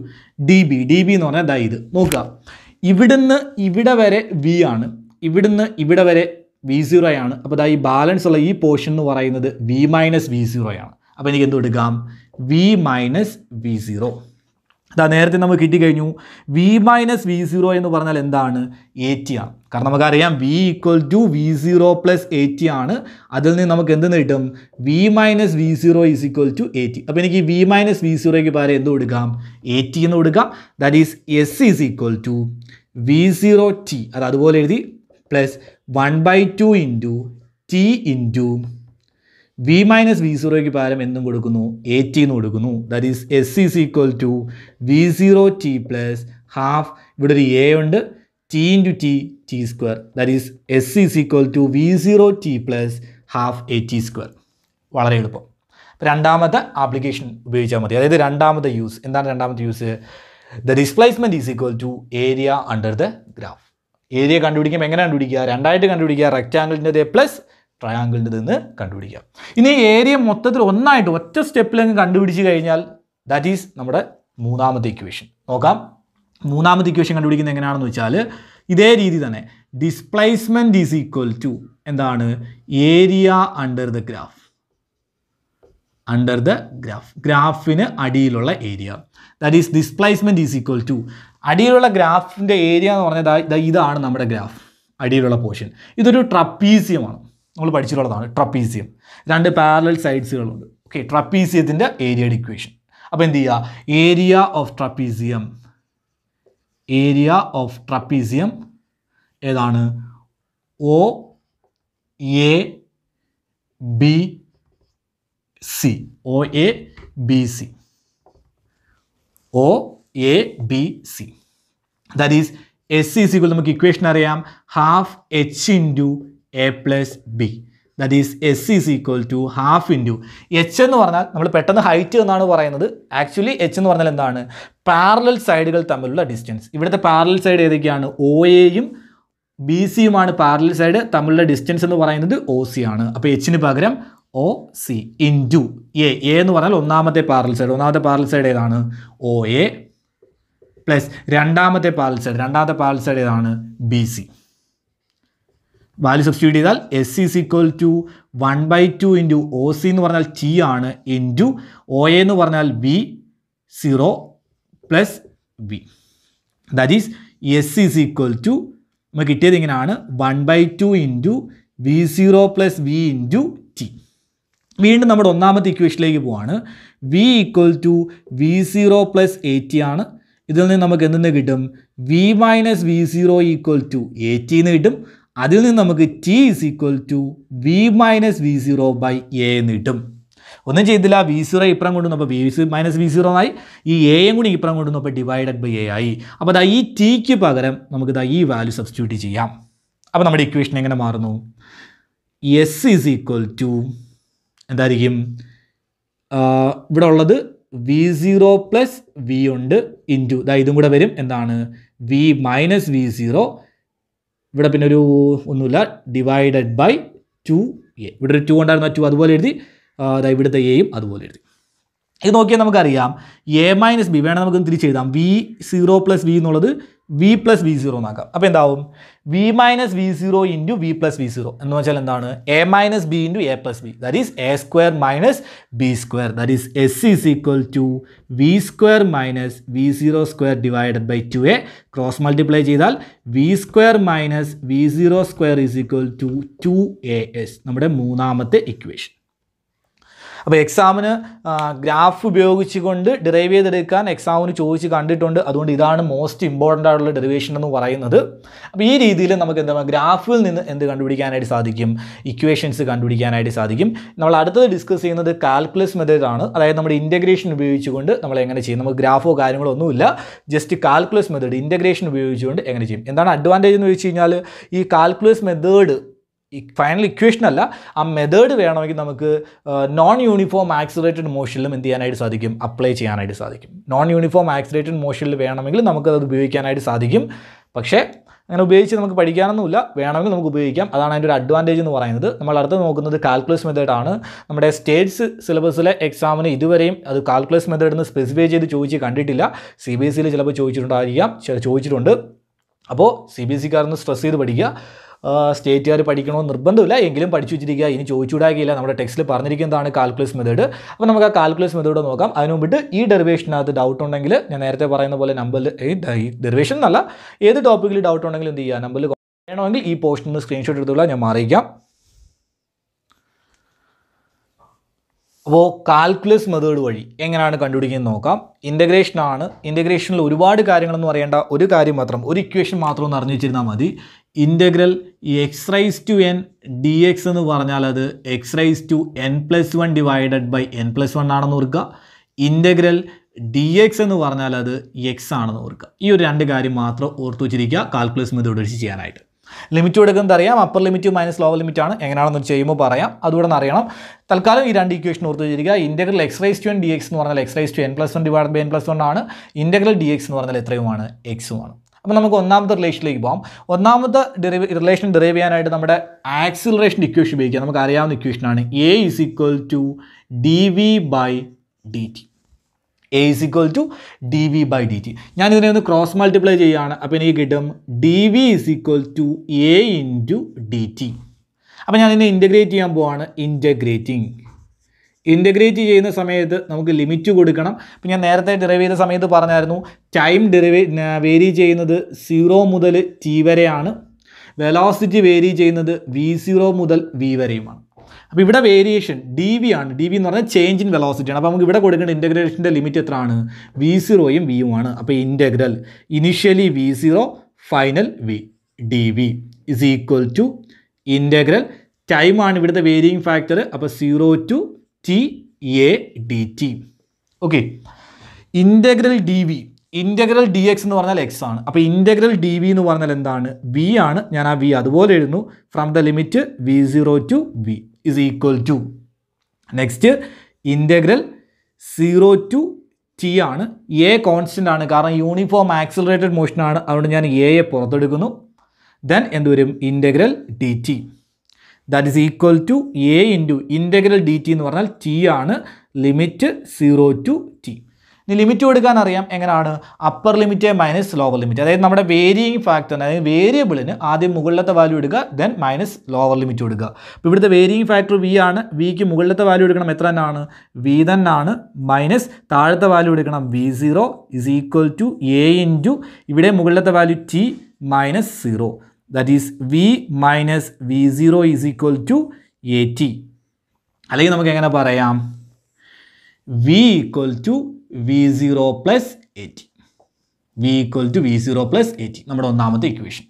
D B D B എന്ന് പറഞ്ഞാൽ ദാ ഇത് നോക്കുക ഇവിടുന്ന് ഇവിടെ വരെ വി ആണ് ഇവിടുന്ന് ഇവിടെ വരെ വി സീറോ ആണ് അപ്പോൾ ദാ ഈ ബാലൻസ് ഉള്ള ഈ പോർഷൻ എന്ന് പറയുന്നത് വി മൈനസ് വി സീറോ ആണ് അപ്പോൾ എനിക്ക് എന്ത് എടുക്കാം വി മൈനസ് വി സീറോ അതാ നേരത്തെ നമുക്ക് കിട്ടിക്കഴിഞ്ഞു വി മൈനസ് വി സീറോ എന്ന് പറഞ്ഞാൽ എന്താണ് എ ടി ആണ് കാരണം നമുക്കറിയാം V equal to V zero plus A T ആണ് അതിൽ നിന്ന് നമുക്ക് എന്ത് കിട്ടും V minus V zero is equal to A T അപ്പോൾ എനിക്ക് വി മൈനസ് വി സീറോയ്ക്ക് പകരം എന്ത് കൊടുക്കാം എ ടി എന്ന് കൊടുക്കാം that is S is equal to V zero T അത് അതുപോലെ എഴുതി plus one by two into T into V minus V സീറോയ്ക്ക് പകരം എന്നും കൊടുക്കുന്നു എ ടി എന്ന് കൊടുക്കുന്നു that is S is equal to V zero T plus half ഇവിടെ ഒരു എ ഉണ്ട് T into T T square that is S is equal to V zero T plus half A T square വളരെ എളുപ്പം രണ്ടാമത്തെ application ഉപയോഗിച്ചാൽ മതി അതായത് രണ്ടാമത്തെ യൂസ് എന്താണ് രണ്ടാമത്തെ use the displacement is equal to area under the graph area കണ്ടുപിടിക്കുമ്പോൾ എങ്ങനെ കണ്ടുപിടിക്കുക രണ്ടായിട്ട് കണ്ടുപിടിക്കുക റെക്റ്റാങ്കിളിൻ്റെ പ്ലസ് ട്രയാങ്കിളിൻ്റെ നിന്ന് കണ്ടുപിടിക്കാം ഇനി ഏരിയ മൊത്തത്തിൽ ഒന്നായിട്ട് ഒറ്റ സ്റ്റെപ്പിലങ്ങ് കണ്ടുപിടിച്ച് കഴിഞ്ഞാൽ ദാറ്റ് ഈസ് നമ്മുടെ മൂന്നാമത്തെ ഇക്വേഷൻ നോക്കാം മൂന്നാമത്തെ ഇക്വേഷൻ കണ്ടുപിടിക്കുന്നത് എങ്ങനെയാണെന്ന് വെച്ചാൽ ഇതേ രീതി തന്നെ ഡിസ്പ്ലേസ്മെൻറ്റ് ഈസ് ഈക്വൽ ടു എന്താണ് area under the graph under the graph ഗ്രാഫിന് അടിയിലുള്ള area that is displacement is equal to അടിയിലുള്ള ഗ്രാഫിൻ്റെ ഏരിയ എന്ന് പറഞ്ഞാൽ ഇതാണ് നമ്മുടെ ഗ്രാഫ് അടിയിലുള്ള പോർഷൻ ഇതൊരു ട്രപ്പീസിയമാണ് നമ്മൾ പഠിച്ചിട്ടുള്ളതാണ് ട്രപ്പീസിയം രണ്ട് പാരലൽ സൈഡ്സുകളുണ്ട് ഓക്കെ ട്രപ്പീസിയത്തിൻ്റെ ഏരിയയുടെ ഇക്വേഷൻ അപ്പോൾ എന്ത് ചെയ്യുക area of trapezium area of trapezium ഏതാണ് O A B C O A B C O A B C that is S C is equal നമുക്ക് ഇക്വേഷൻ അറിയാം half H into A plus B that is S is equal to half into H എന്ന് പറഞ്ഞാൽ നമ്മൾ പെട്ടെന്ന് height എന്നാണ് പറയുന്നത് actually H എന്ന് പറഞ്ഞാൽ എന്താണ് പാരലൽ സൈഡുകൾ തമ്മിലുള്ള ഡിസ്റ്റൻസ് ഇവിടുത്തെ പാരലൽ സൈഡ് ഏതൊക്കെയാണ് ഒ എയും ബി സിയുമാണ് പാരലൽ സൈഡ് തമ്മിലുള്ള ഡിസ്റ്റൻസ് എന്ന് പറയുന്നത് ഒ സി ആണ് അപ്പോൾ എച്ചിന് പകരം O C into A A എന്ന് പറഞ്ഞാൽ ഒന്നാമത്തെ പാരൽ സൈഡ് ഒന്നാമത്തെ പാരൽ സൈഡ് ഏതാണ് ഒ എ പ്ലസ് രണ്ടാമത്തെ പാരൽ സൈഡ് രണ്ടാമത്തെ പാരൽ സൈഡ് ഏതാണ് ബി സി വാല്യൂ സബ്സ്റ്റിറ്റ്യൂട്ട് ചെയ്താൽ S is equal to one by two into O C എന്ന് പറഞ്ഞാൽ ടി ആണ് ഇൻറ്റു ഒ എ എന്ന് പറഞ്ഞാൽ B zero plus B that is S is equal to നമുക്ക് കിട്ടിയത് ഇങ്ങനെയാണ് one by two into V zero plus V into T വീണ്ടും നമ്മുടെ ഒന്നാമത്തെ ഇക്വേഷനിലേക്ക് പോവാണ് V equal to V zero plus A T ആണ് ഇതിൽ നിന്ന് നമുക്ക് എന്തെന്ന് കിട്ടും V minus V zero equal to A T എന്ന് കിട്ടും അതിൽ നിന്ന് നമുക്ക് T is equal to V minus V zero by A എന്ന് കിട്ടും ഒന്നും ചെയ്തില്ല വി സീറോ ഇപ്പുറം വന്നപ്പോൾ V C minus V zero ആയി ഈ എയും കൂടി ഇപ്പുറം വന്നപ്പോൾ ഡിവൈഡഡ് ബൈ എ ആയി അപ്പോൾ അതാ ഈ ടിക്ക് പകരം നമുക്ക് ഇതാ ഈ വാല്യൂ സബ്സ്റ്റിറ്റ്യൂട്ട് ചെയ്യാം അപ്പോൾ നമ്മുടെ ഇക്വേഷൻ എങ്ങനെ മാറുന്നു എസ് ഇസ് ഈക്വൽ ടു എന്തായിരിക്കും ഇവിടെ ഉള്ളത് വി സീറോ പ്ലസ് വി ഉണ്ട് ഇൻറ്റു ഇതാ ഇതും കൂടെ വരും എന്താണ് വി മൈനസ് വി സീറോ ഇവിടെ പിന്നെ ഒരു ഒന്നുമില്ല ഡിവൈഡഡ് ബൈ ടു എ ഇവിടെ ഒരു ടു ഉണ്ടായിരുന്ന ടു അതുപോലെ എഴുതി അതായത് ഇവിടുത്തെ എയും അതുപോലെ എഴുതി ഇത് നോക്കിയാൽ നമുക്കറിയാം എ മൈനസ് ബി വേണം നമുക്ക് തിരിച്ച് എഴുതാം വി സീറോ പ്ലസ് വി എന്നുള്ളത് വി പ്ലസ് വി സീറോ എന്നാക്കാം അപ്പോൾ എന്താവും V minus V zero into V plus V zero എന്ന് വെച്ചാൽ എന്താണ് A minus B into A plus B that is A square minus B square that is S is equal to V square minus V zero square divided by two A cross multiply ചെയ്താൽ V square minus V zero square is equal to two A S നമ്മുടെ മൂന്നാമത്തെ equation അപ്പോൾ എക്സാമിന് graph ഉപയോഗിച്ചുകൊണ്ട് derive ചെയ്തെടുക്കാൻ എക്സാമിന് ചോദിച്ച് കണ്ടിട്ടുണ്ട് അതുകൊണ്ട് ഇതാണ് മോസ്റ്റ് ഇമ്പോർട്ടൻ്റ് ആയിട്ടുള്ള ഡെറിവേഷൻ എന്ന് പറയുന്നത് അപ്പോൾ ഈ രീതിയിൽ നമുക്ക് എന്താ ഗ്രാഫിൽ നിന്ന് എന്ത് കണ്ടുപിടിക്കാനായിട്ട് സാധിക്കും ഇക്വേഷൻസ് കണ്ടുപിടിക്കാനായിട്ട് സാധിക്കും നമ്മൾ അടുത്തത് ഡിസ്കസ് ചെയ്യുന്നത് കാൽക്കുലസ് മെത്തേഡാണ് അതായത് നമ്മുടെ ഇൻറ്റഗ്രേഷൻ ഉപയോഗിച്ചുകൊണ്ട് നമ്മൾ എങ്ങനെ ചെയ്യും നമുക്ക് ഗ്രാഫോ കാര്യങ്ങളോ ഒന്നുമില്ല ജസ്റ്റ് കാൽക്കുലസ് മെത്തേഡ് ഇൻറ്റഗ്രേഷൻ ഉപയോഗിച്ചുകൊണ്ട് എങ്ങനെ ചെയ്യും എന്താണ് അഡ്വാൻറ്റേജ് എന്ന് ചോദിച്ചു കഴിഞ്ഞാൽ ഈ കാൽക്കുലസ് മെത്തേഡ് ഈ ഫൈനൽ ഇക്വേഷൻ അല്ല ആ മെത്തേഡ് വേണമെങ്കിൽ നമുക്ക് നോൺ യൂണിഫോം ആക്സിലേറ്റഡ് മോഷനിലും എന്ത് ചെയ്യാനായിട്ട് സാധിക്കും അപ്ലൈ ചെയ്യാനായിട്ട് സാധിക്കും നോൺ യൂണിഫോം ആക്സിലേറ്റഡ് മോഷനിൽ വേണമെങ്കിൽ നമുക്കത് ഉപയോഗിക്കാനായിട്ട് സാധിക്കും പക്ഷേ അങ്ങനെ ഉപയോഗിച്ച് നമുക്ക് പഠിക്കാനൊന്നുമില്ല വേണമെങ്കിൽ നമുക്ക് ഉപയോഗിക്കാം അതാണ് അതിൻ്റെ ഒരു അഡ്വാൻറ്റേജ് എന്ന് പറയുന്നത് നമ്മൾ അടുത്ത് നോക്കുന്നത് കാൽക്കുലസ് മെത്തേഡാണ് നമ്മുടെ സ്റ്റേറ്റ്സ് സിലബസിലെ എക്സാമിന് ഇതുവരെയും അത് കാൽക്കുലസ് മെത്തേഡ് എന്ന് സ്പെസിഫൈ ചെയ്ത് ചോദിച്ച് കണ്ടിട്ടില്ല സി ബി എസ് സിയിൽ ചിലപ്പോൾ ചോദിച്ചിട്ടുണ്ടായിരിക്കാം ചോദിച്ചിട്ടുണ്ട് അപ്പോൾ സി ബി എസ് സിക്കാരൊന്ന് e സ്ട്രെസ് ചെയ്ത് പഠിക്കുക സ്റ്റേറ്റുകാർ പഠിക്കണമെന്ന് നിർബന്ധമില്ല എങ്കിലും പഠിച്ചു വെച്ചിരിക്കുക ഇനി ചോദിച്ചുകൂടാകില്ല നമ്മുടെ ടെക്സ്റ്റിൽ പറഞ്ഞിരിക്കുന്നതാണ് കാൽക്കുലസ് മെത്തേഡ് അപ്പോൾ നമുക്ക് ആ കാൽക്കുലസ് മെത്തേഡ് നോക്കാം അതിന് മുമ്പിട്ട് ഈ ഡെറിവേഷനകത്ത് ഡൗട്ട് ഉണ്ടെങ്കിൽ ഞാൻ നേരത്തെ പറയുന്ന പോലെ നമ്പറിൽ ഈ ഡെറിവേഷൻ എന്നല്ല ഏത് ടോപ്പിക്കിൽ ഡൗട്ട് ഉണ്ടെങ്കിലും എന്ത് ചെയ്യുക നമ്പറിൽ വേണമെങ്കിൽ ഈ പോസ്റ്റിൽ നിന്ന് സ്ക്രീൻഷോട്ട് എടുത്തുള്ള ഞാൻ മാറിയിക്കാം അപ്പോൾ കാൽക്കുലസ് മെത്തേഡ് വഴി എങ്ങനെയാണ് കണ്ടുപിടിക്കുന്നത് നോക്കാം ഇൻ്റഗ്രേഷനാണ് ഇൻ്റഗ്രേഷനിൽ ഒരുപാട് കാര്യങ്ങളെന്ന് പറയേണ്ട ഒരു കാര്യം മാത്രം ഒരു ഇക്വേഷൻ മാത്രം ഒന്ന് അറിഞ്ഞിരുന്നാൽ മതി integral x raise to n d x എന്ന് പറഞ്ഞാൽ അത് x raise to n plus one divided by n plus one ആണെന്ന് ഓർക്കുക ഇൻ്റഗ്രൽ ഡി എക്സ് എന്ന് പറഞ്ഞാൽ അത് എക്സ് ആണെന്ന് ഓർക്കുക ഈ ഒരു രണ്ട് കാര്യം മാത്രം ഓർത്തു വെച്ചിരിക്കുക കാൽക്കുലസ് മെത്തേഡ് വെച്ച് ചെയ്യാനായിട്ട് ലിമിറ്റ് കൊടുക്കുന്നത് അറിയാം upper limit minus lower limit ആണ് എങ്ങനെയാണെന്ന് ചെയ്യുമ്പോൾ പറയാം അതുകൂടെ അറിയണം തൽക്കാലം ഈ രണ്ട് ഇക്വേഷൻ ഓർത്തു വെച്ചിരിക്കുക integral x raise to n d x എന്ന് പറഞ്ഞാൽ x raise to n plus one divide by n plus one ആണ് ഇൻ്റഗ്രൽ ഡി എക്സ് എന്ന് പറഞ്ഞാൽ എത്രയുമാണ് എക്സുമാണ് അപ്പോൾ നമുക്ക് ഒന്നാമത്തെ റിലേഷനിലേക്ക് പോകാം ഒന്നാമത്തെ ഡെറിവ് റിലേഷൻ ഡെറൈവ് ചെയ്യാനായിട്ട് നമ്മുടെ ആക്സിലറേഷൻ ഇക്വേഷൻ ഉപയോഗിക്കാം നമുക്ക് അറിയാവുന്ന ഇക്വേഷനാണ് a is equal to d v by d t a is equal to d v by d t ഞാൻ ഇതിനെ ഒന്ന് ക്രോസ് മൾട്ടിപ്ലൈ ചെയ്യുകയാണ് അപ്പോൾ എനിക്ക് കിട്ടും d v is equal to A into d t അപ്പോൾ ഞാൻ ഇതിനെ ഇൻറ്റഗ്രേറ്റ് ചെയ്യാൻ പോവാണ് ഇൻറ്റഗ്രേറ്റിംഗ് ഇൻറ്റഗ്രേറ്റ് ചെയ്യുന്ന സമയത്ത് നമുക്ക് ലിമിറ്റ് കൊടുക്കണം ഇപ്പം ഞാൻ നേരത്തെ ഡിറൈവ് ചെയ്ത സമയത്ത് പറഞ്ഞായിരുന്നു ടൈം ഡെറിവേ വേരി ചെയ്യുന്നത് സീറോ മുതൽ ടി വരെയാണ് വെലോസിറ്റി വേരി ചെയ്യുന്നത് വി സീറോ മുതൽ വി വരെയുമാണ് അപ്പോൾ ഇവിടെ വേരിയേഷൻ ഡി വി ആണ് ഡി വി എന്ന് പറഞ്ഞാൽ ചേഞ്ച് ഇൻ വെലോസിറ്റിയാണ് അപ്പോൾ നമുക്ക് ഇവിടെ കൊടുക്കേണ്ട ഇൻറ്റഗ്രേഷൻ്റെ ലിമിറ്റ് എത്രയാണ് വി സീറോയും യും ആണ് അപ്പോൾ integral initially v zero final v d v is equal to integral ടൈമാണ് ഇവിടുത്തെ വേരിയിങ് ഫാക്ടർ അപ്പോൾ zero to t a d t okay integral d v integral d x എന്ന് പറഞ്ഞാൽ എക്സ് ആണ് അപ്പോൾ ഇൻ്റഗ്രൽ ഡി വി എന്ന് പറഞ്ഞാൽ എന്താണ് വി ആണ് ഞാൻ ആ വി അതുപോലെ എഴുതുന്നു from the limit v zero to v is equal to next integral zero to t ആണ് എ കോൺസ്റ്റൻ്റ് ആണ് കാരണം യൂണിഫോം ആക്സിലറേറ്റഡ് മോഷൻ ആണ് അതുകൊണ്ട് ഞാൻ എയെ പുറത്തെടുക്കുന്നു ദെൻ എന്തുവരും integral d t that is equal to A into integral d t എന്ന് പറഞ്ഞാൽ ടി ആണ് ലിമിറ്റ് സീറോ ടു ടി ഇനി ലിമിറ്റ് കൊടുക്കാൻ അറിയാം എങ്ങനെയാണ് upper limit minus lower limit അതായത് നമ്മുടെ വേരിയിങ് ഫാക്ടർ അതായത് വേരിയബിളിന് ആദ്യം മുകളിലത്തെ വാല്യൂ എടുക്കുക ദെൻ മൈനസ് ലോവർ ലിമിറ്റ് കൊടുക്കുക അപ്പോൾ ഇവിടുത്തെ വേരിയിങ് ഫാക്ടർ വി ആണ് വിക്ക് മുകളിലത്തെ വാല്യൂ എടുക്കണം എത്ര തന്നെയാണ് വി തന്നെയാണ് മൈനസ് താഴത്തെ വാല്യൂ എടുക്കണം v zero is equal to A into ഇവിടെ മുകളിലത്തെ value t minus zero that is v minus V zero is equal to A t അല്ലെങ്കിൽ നമുക്ക് എങ്ങനെ പറയാം v equal to V zero plus A T V equal to V zero plus A t നമ്മുടെ ഒന്നാമത്തെ equation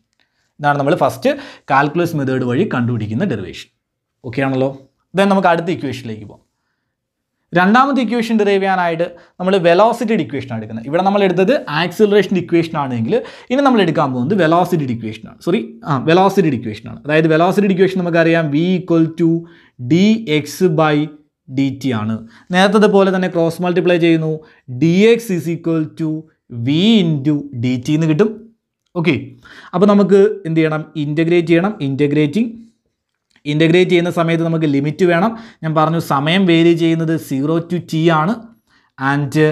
ഇതാണ് നമ്മൾ first calculation method വഴി കണ്ടുപിടിക്കുന്ന ഡെറിവേഷൻ ഓക്കെ ആണല്ലോ ദെൻ നമുക്ക് അടുത്ത ഇക്വേഷനിലേക്ക് പോകാം രണ്ടാമത്തെ ഇക്വേഷൻ ഡിറൈവ് ചെയ്യാനായിട്ട് നമ്മൾ വെലോസിറ്റിയുടെ ഇക്വേഷനാണ് എടുക്കുന്നത് ഇവിടെ നമ്മൾ എടുത്തത് ആക്സിലറേഷൻ്റെ ഇക്വേഷൻ ആണെങ്കിൽ ഇനി നമ്മൾ എടുക്കാൻ പോകുന്നത് വെലോസിറ്റിയുടെ ഇക്വേഷനാണ് സോറി ആ വെലോസിറ്റിയുടെ ഇക്വേഷനാണ് അതായത് വെലോസിറ്റിയുടെ ഇക്വേഷൻ നമുക്കറിയാം V equal to d x by d t ആണ് നേരത്തെ പോലെ തന്നെ ക്രോസ് മൾട്ടിപ്ലൈ ചെയ്യുന്നു d x is equal to v into d t എന്ന് കിട്ടും ഓക്കെ അപ്പോൾ നമുക്ക് എന്ത് ചെയ്യണം ഇൻറ്റഗ്രേറ്റ് ചെയ്യണം ഇൻറ്റഗ്രേറ്റിംഗ് ഇൻ്റഗ്രേറ്റ് ചെയ്യുന്ന സമയത്ത് നമുക്ക് ലിമിറ്റ് വേണം ഞാൻ പറഞ്ഞു സമയം വേരി ചെയ്യുന്നത് സീറോ ടു ടി ആണ് ആൻഡ്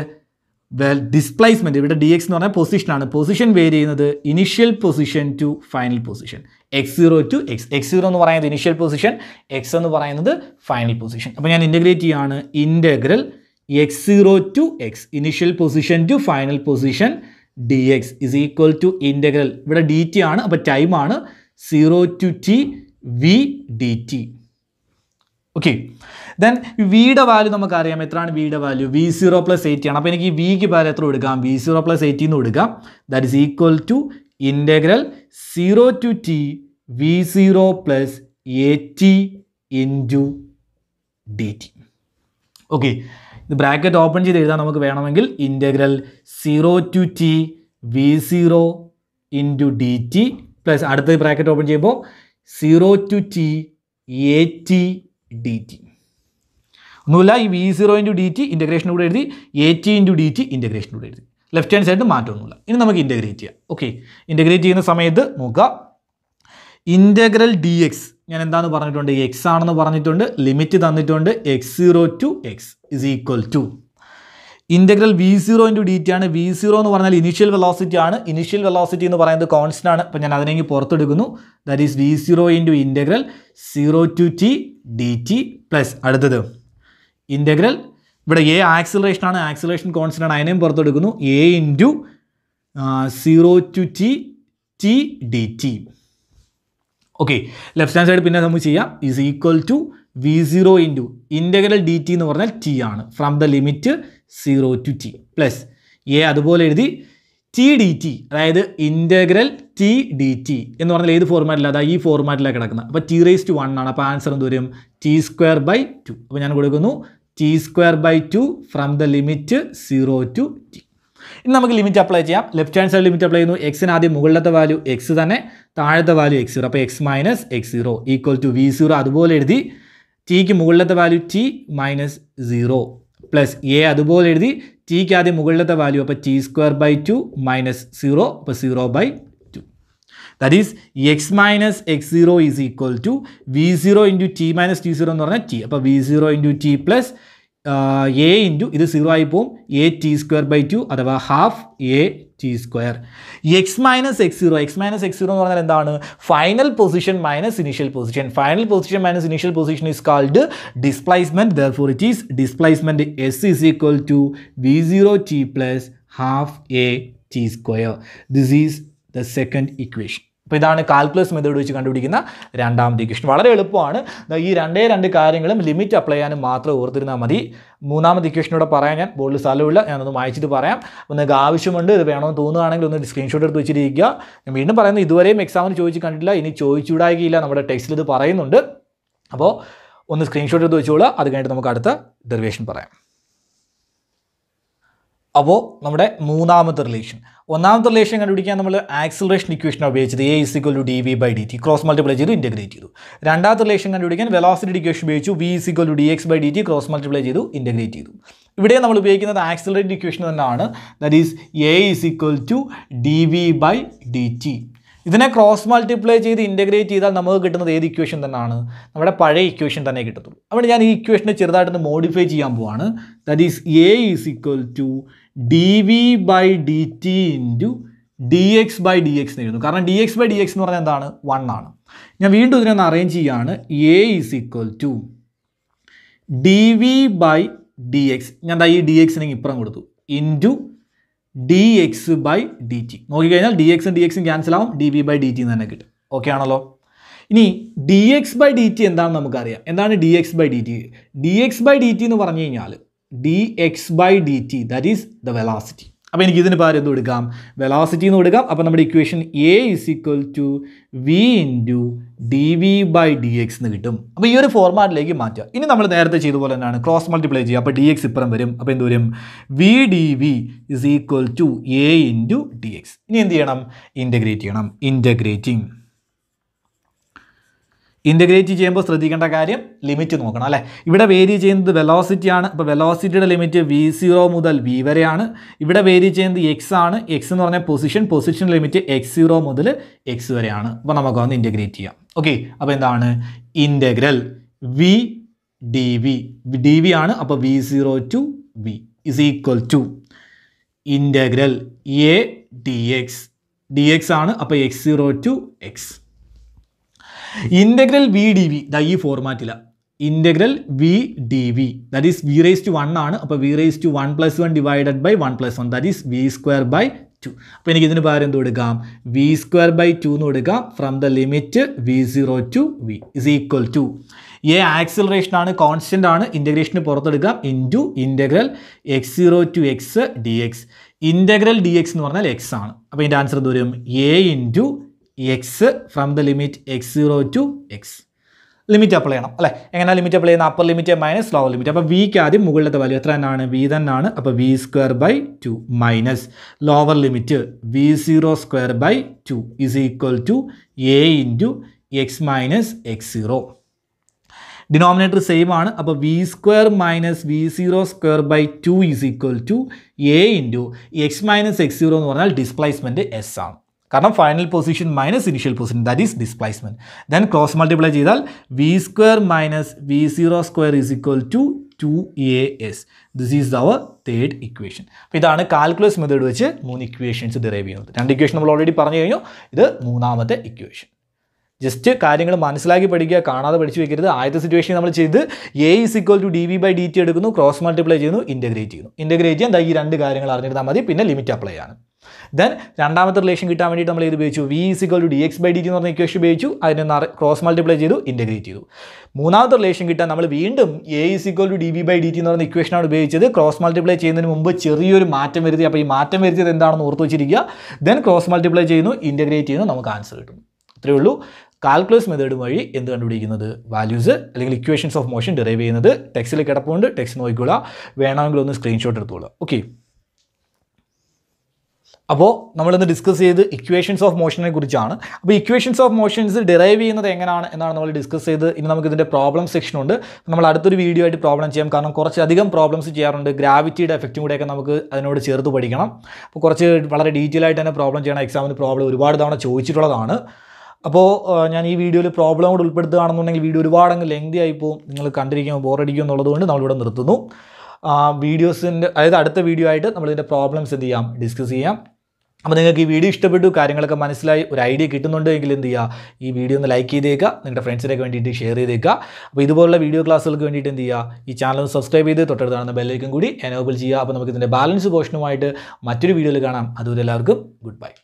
വെൽ ഡിസ്പ്ലേസ്മെൻറ്റ് ഇവിടെ ഡി എക്സ് എന്ന് പറഞ്ഞാൽ പൊസിഷനാണ് പൊസിഷൻ വേരി ചെയ്യുന്നത് initial position to final position x zero to x x zero എന്ന് പറയുന്നത് ഇനിഷ്യൽ പൊസിഷൻ എക്സ് എന്ന് പറയുന്നത് ഫൈനൽ പൊസിഷൻ അപ്പോൾ ഞാൻ ഇൻ്റഗ്രേറ്റ് ചെയ്യുകയാണ് integral x zero to x initial position to final position d x is equal to integral ഇവിടെ d t ആണ് അപ്പോൾ ടൈമാണ് zero to t v d t okay then വിയുടെ വാല്യൂ നമുക്കറിയാം എത്രയാണ് വിയുടെ value v zero plus eighty ആണ് അപ്പോൾ എനിക്ക് വിക്ക് പകരം എത്ര കൊടുക്കാം വി സീറോ പ്ലസ് എയ്റ്റി എന്ന് കൊടുക്കാം that is equal to integral zero to t v zero plus a t into d t okay ഇത് ബ്രാക്കറ്റ് ഓപ്പൺ ചെയ്ത് എഴുതാൻ നമുക്ക് വേണമെങ്കിൽ integral zero to t v zero into d t plus അടുത്ത bracket open ചെയ്യുമ്പോൾ zero to t A t d t ഒന്നുമില്ല ഈ v zero into d t integration കൂടെ എഴുതി a T into d t integration കൂടെ എഴുതി left hand സൈഡിൽ മാറ്റമൊന്നുമില്ല ഇനി നമുക്ക് ഇൻ്റഗ്രേറ്റ് ചെയ്യാം ഓക്കെ ഇൻ്റഗ്രേറ്റ് ചെയ്യുന്ന സമയത്ത് നോക്കുക ഇൻ്റഗ്രൽ ഡി എക്സ് ഞാൻ എന്താണെന്ന് പറഞ്ഞിട്ടുണ്ട് എക്സ് ആണെന്ന് പറഞ്ഞിട്ടുണ്ട് ലിമിറ്റ് തന്നിട്ടുണ്ട് x zero to x is equal to integral v zero into d t ആണ് വി സീറോ എന്ന് പറഞ്ഞാൽ ഇനിഷ്യൽ വെലോസിറ്റി ആണ് ഇനിഷ്യൽ വെലോസിറ്റി എന്ന് പറയുന്നത് കോൺസ്റ്റൻ്റ് ആണ് അപ്പോൾ ഞാൻ അതിനെങ്കിൽ പുറത്തെടുക്കുന്നു that is V zero into integral zero to t d t plus അടുത്തത് ഇൻ്റഗ്രൽ ഇവിടെ എ ആക്സിലറേഷൻ ആണ് ആക്സിലറേഷൻ കോൺസ്റ്റൻ്റ് ആണ് അതിനെയും പുറത്തെടുക്കുന്നു a into zero to t t d t okay left hand side പിന്നെ നമുക്ക് ചെയ്യാം is equal to V zero into integral d t എന്ന് പറഞ്ഞാൽ ടി ആണ് from the limit zero to t plus a അതുപോലെ എഴുതി ടി ഡി ടി അതായത് integral t d t എന്ന് പറഞ്ഞാൽ ഏത് ഫോർമാറ്റിലാണ് അതാ ഈ ഫോർമാറ്റിലാണ് കിടക്കുന്നത് അപ്പോൾ ടി റേസ് ടു വൺ ആണ് അപ്പോൾ ആൻസർ എന്ത് വരും ടി സ്ക്വയർ ബൈ ടു അപ്പോൾ ഞാൻ കൊടുക്കുന്നു t square by two from the limit zero to t ഇനി നമുക്ക് ലിമിറ്റ് അപ്ലൈ ചെയ്യാം left hand side limit apply ചെയ്യുന്നു എക്സിന് ആദ്യം മുകളിലത്തെ വാല്യൂ എക്സ് തന്നെ താഴത്തെ വാല്യൂ എക്സ് സീറോ അപ്പോൾ x minus x zero equal to V zero അതുപോലെ എഴുതി ടിക്ക് മുകളിലത്തെ value t minus zero plus a അതുപോലെ എഴുതി ടിക്ക് ആദ്യം മുകളിലത്തെ വാല്യൂ അപ്പോൾ t square by two minus zero അപ്പോൾ zero by two that is x minus x zero is equal to V zero into t minus t zero എന്ന് പറഞ്ഞാൽ t അപ്പോൾ v zero into T plus a into ഇത് zero ആയി പോവും a T square by two അഥവാ half A T square x minus x zero x minus x zero എന്ന് പറഞ്ഞാൽ എന്താണ് final position minus initial position final position minus initial position is called displacement therefore it is displacement s is equal to V zero T plus half A T square this is the second equation അപ്പോൾ ഇതാണ് calculus method വെച്ച് കണ്ടുപിടിക്കുന്ന രണ്ടാമത്തെ equation വളരെ എളുപ്പമാണ് ഈ രണ്ടേ രണ്ട് കാര്യങ്ങളും ലിമിറ്റ് അപ്ലൈ ചെയ്യാനും മാത്രം ഓർത്തിരുന്നാൽ മതി മൂന്നാമത്തെ ഇക്വേഷനോടെ പറയാൻ ഞാൻ ബോർഡിൽ സ്ഥലമില്ല ഞാനൊന്ന് വായിച്ചിട്ട് പറയാം നിങ്ങൾക്ക് ആവശ്യമുണ്ട് ഇത് വേണമെന്ന് തോന്നുകയാണെങ്കിൽ ഒന്ന് സ്ക്രീൻഷോട്ട് എടുത്ത് വെച്ചിരിക്കുക ഞാൻ വീണ്ടും പറയുന്നത് ഇതുവരെയും എക്സാമിന് ചോദിച്ച് കണ്ടിട്ടില്ല ഇനി ചോദിച്ചുകൂടായിക്കില്ല നമ്മുടെ ടെക്സ്റ്റിൽ ഇത് പറയുന്നുണ്ട് അപ്പോൾ ഒന്ന് സ്ക്രീൻഷോട്ട് എടുത്ത് വെച്ചോളൂ അത് കഴിഞ്ഞിട്ട് നമുക്ക് അടുത്ത ഡെറിവേഷൻ പറയാം അപ്പോൾ നമ്മുടെ മൂന്നാമത്തെ റിലേഷൻ ഒന്നാമത്തെ റിലേഷൻ കണ്ടുപിടിക്കാൻ നമ്മൾ ആക്സിലറേഷൻ ഇക്വേഷൻ ഉപയോഗിച്ചത് a is equal to d v by d t cross multiply ചെയ്തു ഇൻറ്റഗ്രേറ്റ് ചെയ്തു രണ്ടാമത്തെ റിലേഷൻ കണ്ടുപിടിക്കാൻ വെലോസിറ്റി ഇക്വേഷൻ ഉപയോഗിച്ചു v is equal to d x by d t cross multiply ചെയ്തു ഇൻറ്റഗ്രേറ്റ് ചെയ്തു ഇവിടെ നമ്മൾ ഉപയോഗിക്കുന്നത് ആക്സിലറേറ്റ് ഇക്വേഷൻ തന്നെയാണ് that is a is equal to d v by d t ഇതിനെ ക്രോസ് മൾട്ടിപ്ലൈ ചെയ്ത് ഇൻറ്റഗ്രേറ്റ് ചെയ്താൽ നമുക്ക് കിട്ടുന്നത് ഏത് ഇക്വേഷൻ തന്നെയാണ് നമ്മുടെ പഴയ ഇക്വേഷൻ തന്നെ കിട്ടത്തുള്ളൂ അവിടെ ഞാൻ ഈ ഇക്വേഷനെ ചെറുതായിട്ടൊന്ന് മോഡിഫൈ ചെയ്യാൻ പോവാണ് that is A is equal to d v by d t into d x by d x എന്ന് എഴുതുന്നു കാരണം d x by d x എന്ന് പറഞ്ഞാൽ എന്താണ് വൺ ആണ് ഞാൻ വീണ്ടും ഇതിനൊന്ന് അറേഞ്ച് ചെയ്യുകയാണ് a is equal to d v by d x ഞാൻ ഈ ഡി എക്സിനെ ഇപ്പുറം കൊടുത്തു into d x by d t നോക്കിക്കഴിഞ്ഞാൽ ഡി എക്സും ഡി എക്സും ക്യാൻസൽ ആവും d v by d t എന്ന് തന്നെ കിട്ടും ഓക്കെ ആണല്ലോ ഇനി d x by d t എന്താണെന്ന് നമുക്കറിയാം എന്താണ് d x by d t d x by d t എന്ന് പറഞ്ഞു കഴിഞ്ഞാൽ d x by d t that is the velocity അപ്പോൾ എനിക്ക് ഇതിന് പാരം എന്ത് കൊടുക്കാം വെലാസിറ്റി എന്ന് കൊടുക്കാം അപ്പോൾ നമ്മുടെ equation a is equal to v into d v by d x എന്ന് കിട്ടും അപ്പോൾ ഈ ഒരു ഫോർമാറ്റിലേക്ക് മാറ്റുക ഇനി നമ്മൾ നേരത്തെ ചെയ്ത പോലെ തന്നെയാണ് ക്രോസ് മൾട്ടിപ്ലൈ ചെയ്യുക അപ്പോൾ ഡി എക്സ് ഇപ്പുറം വരും അപ്പോൾ എന്ത് വരും v d v is equal to A into d x ഇനി എന്ത് ചെയ്യണം ഇൻറ്റഗ്രേറ്റ് ചെയ്യണം ഇൻറ്റഗ്രേറ്റിംഗ് ഇൻ്റഗ്രേറ്റ് ചെയ്യുമ്പോൾ ശ്രദ്ധിക്കേണ്ട കാര്യം ലിമിറ്റ് നോക്കണം അല്ലേ ഇവിടെ വേരി ചെയ്യുന്നത് വെലോസിറ്റിയാണ് അപ്പോൾ വെലോസിറ്റിയുടെ ലിമിറ്റ് വി സീറോ മുതൽ വി വരെയാണ് ഇവിടെ വേരി ചെയ്യുന്നത് എക്സ് ആണ് എക്സ് എന്ന് പറഞ്ഞാൽ position position limit x zero മുതൽ എക്സ് വരെയാണ് അപ്പോൾ നമുക്ക് ഒന്ന് ഇൻ്റഗ്രേറ്റ് ചെയ്യാം ഓക്കെ അപ്പോൾ എന്താണ് integral v d v d v ആണ് അപ്പോൾ v zero to v is equal to integral a d x d x ആണ് അപ്പോൾ x zero to x integral v d v the ഈ ഫോർമാറ്റില integral v d v that is v raise to one ആണ് അപ്പോൾ v raise to one plus one divided by one plus one that is V square by two അപ്പോൾ എനിക്ക് ഇതിന് പകരം എന്ത് കൊടുക്കാം വി സ്ക്വയർ ബൈ ടു എന്ന് കൊടുക്കാം from the limit v zero to v is equal to a acceleration ആണ് constant ആണ് ഇൻ്റഗ്രേഷന് പുറത്തെടുക്കാം into integral x zero to x d x integral d x എന്ന് പറഞ്ഞാൽ എക്സ് ആണ് അപ്പോൾ എൻ്റെ ആൻസർ എന്ത് വരും a into x from the limit x zero to x limit apply ചെയ്യണം അല്ലേ എങ്ങനെ ലിമിറ്റ് അപ്ലൈ ചെയ്യുന്നത് upper limit minus lower limit അപ്പോൾ വിക്ക് ആദ്യം മുകളിലത്തെ വാല്യൂ എത്ര തന്നെയാണ് വി തന്നെയാണ് അപ്പോൾ v square by two minus lower limit v zero square by two is equal to A into x minus x zero denominator same ആണ് അപ്പോൾ v square minus V zero square by two is equal to A into x minus x zero എന്ന് പറഞ്ഞാൽ displacement s ആണ് കാരണം final position minus initial position that is displacement then cross multiply ചെയ്താൽ V square minus V zero square is equal to two A S this is our third equation അപ്പോൾ ഇതാണ് calculus method വെച്ച് മൂന്ന് equations derive ചെയ്യുന്നത് രണ്ട് equation നമ്മൾ already പറഞ്ഞു കഴിഞ്ഞു ഇത് മൂന്നാമത്തെ ഇക്വേഷൻ ജസ്റ്റ് കാര്യങ്ങൾ മനസ്സിലാക്കി പഠിക്കുക കാണാതെ പഠിച്ചു വെക്കരുത് ആദ്യത്തെ സിറ്റുവേഷൻ നമ്മൾ ചെയ്ത് a is equal to d v by d t എടുക്കുന്നു ക്രോസ് മൾട്ടിപ്ലൈ ചെയ്യുന്നു ഇൻറ്റഗ്രേറ്റ് ചെയ്യുന്നു ഇൻറ്റഗ്രേറ്റ് ചെയ്യാൻ ഈ രണ്ട് കാര്യങ്ങൾ അറിഞ്ഞിരുന്നാൽ മതി പിന്നെ ലിമിറ്റ് അപ്ലൈ ആണ് ദെൻ രണ്ടാമത്തെ റിലേഷൻ കിട്ടാൻ വേണ്ടിയിട്ട് നമ്മൾ ഇത് ഉപയോഗിച്ചു v is equal to d x by d എന്ന് പറഞ്ഞ ഇക്വേഷൻ ഉപയോഗിച്ചു അതിനെ ക്രോസ് മൾട്ടിപ്ലൈ ചെയ്തു ഇൻറ്റഗ്രേറ്റ് ചെയ്തു മൂന്നാമത്തെ റിലേഷൻ കിട്ടാൻ നമ്മൾ വീണ്ടും a is equal to d v by d t എന്ന് പറഞ്ഞ ഇക്വേഷനാണ് ഉപയോഗിച്ചത് ക്രോസ് മൾട്ടിപ്ലൈ ചെയ്യുന്നതിന് മുമ്പ് ചെറിയൊരു മാറ്റം വരുത്തി അപ്പോൾ ഈ മാറ്റം വരുത്തിയത് എന്താണെന്ന് ഓർത്ത് വെച്ചിരിക്കുക ദെൻ ക്രോസ് മൾട്ടിപ്ലൈ ചെയ്യുന്നു ഇൻറ്റഗ്രേറ്റ് ചെയ്യുന്നു നമുക്ക് ആൻസർ കിട്ടും ഇത്രയേ ഉള്ളൂ കാൽക്കുലസ് മെത്തേഡ് വഴി എന്ത് കണ്ടുപിടിക്കുന്നത് വാല്യൂസ് അല്ലെങ്കിൽ ഇക്വേഷൻസ് ഓഫ് മോഷൻ ഡെറൈവ് ചെയ്യുന്നത് ടെക്സ്റ്റിൽ കിടപ്പുണ്ട് ടെക്സ്റ്റ് നോക്കിക്കൊള്ളുക വേണമെങ്കിൽ ഒന്ന് സ്ക്രീൻഷോട്ട് എടുത്തോളുക ഓക്കെ അപ്പോൾ നമ്മളിന്ന് ഡിസ്കസ് ചെയ്ത് ഇക്വേഷൻസ് ഓഫ് മോഷനെ കുറിച്ചാണ് അപ്പോൾ ഇക്വേഷൻസ് ഓഫ് മോഷൻസ് ഡിറൈവ് ചെയ്യുന്നത് എങ്ങനെയാണ് എന്നാണ് നമ്മൾ ഡിസ്കസ് ചെയ്ത് ഇനി ഇതിൻ്റെ പ്രോബ്ലം സെക്ഷൻ ഉണ്ട് നമ്മൾ അടുത്തൊരു വീഡിയോ ആയിട്ട് പ്രോബ്ലം ചെയ്യാം കാരണം കുറച്ചധികം പ്രോബ്ലംസ് ചെയ്യാറുണ്ട് ഗ്രാവിറ്റിയുടെ എഫക്റ്റും കൂടെയൊക്കെ നമുക്ക് അതിനോട് ചേർത്ത് പഠിക്കണം അപ്പോൾ കുറച്ച് വളരെ ഡീറ്റെയിൽ ആയിട്ട് തന്നെ പ്രോബ്ലം ചെയ്യണം എക്സാമിന് പ്രോബ്ലം ഒരുപാട് തവണ ചോദിച്ചിട്ടുള്ളതാണ് അപ്പോൾ ഞാൻ ഈ വീഡിയോയിൽ പ്രോബ്ലം കൂടെ ഉൾപ്പെടുത്തുകയാണെന്നുണ്ടെങ്കിൽ വീഡിയോ ഒരുപാടങ്ങ് ലെങ്തി ആയി പോകും നിങ്ങൾ കണ്ടിരിക്കുമ്പോൾ ബോറടിക്കുമോ എന്നുള്ളതുകൊണ്ട് നമ്മളിവിടെ നിർത്തുന്നു വീഡിയോസിൻ്റെ അതായത് അടുത്ത വീഡിയോ ആയിട്ട് നമ്മളിതിൻ്റെ പ്രോബ്ലംസ് എന്ത് ചെയ്യാം ഡിസ്കസ് ചെയ്യാം അപ്പോൾ നിങ്ങൾക്ക് ഈ വീഡിയോ ഇഷ്ടപ്പെട്ടു കാര്യങ്ങളൊക്കെ മനസ്സിലായി ഒരു ഐഡിയ കിട്ടുന്നുണ്ട് എങ്കിൽ എന്ത് ചെയ്യുക ഈ വീഡിയോ ഒന്ന് ലൈക്ക് ചെയ്തേക്കുക നിങ്ങളുടെ ഫ്രണ്ട്സിനൊക്കെ വേണ്ടിയിട്ട് ഷെയർ ചെയ്തേക്കുക അപ്പോൾ ഇതുപോലുള്ള വീഡിയോ ക്ലാസ്സുകൾക്ക് വേണ്ടിയിട്ട് എന്ത് ചെയ്യുക ഈ ചാനൽ ഒന്ന് സബ്സ്ക്രൈബ് ചെയ്ത് തൊട്ടടുത്ത് കാണുന്ന ബെല്ലേക്കും കൂടി എനേബിൾ ചെയ്യുക അപ്പോൾ നമുക്ക് ഇതിൻ്റെ ബാലൻസ് പോർഷനുമായിട്ട് മറ്റൊരു വീഡിയോയിൽ കാണാം അതുവരെ എല്ലാവർക്കും ഗുഡ് ബൈ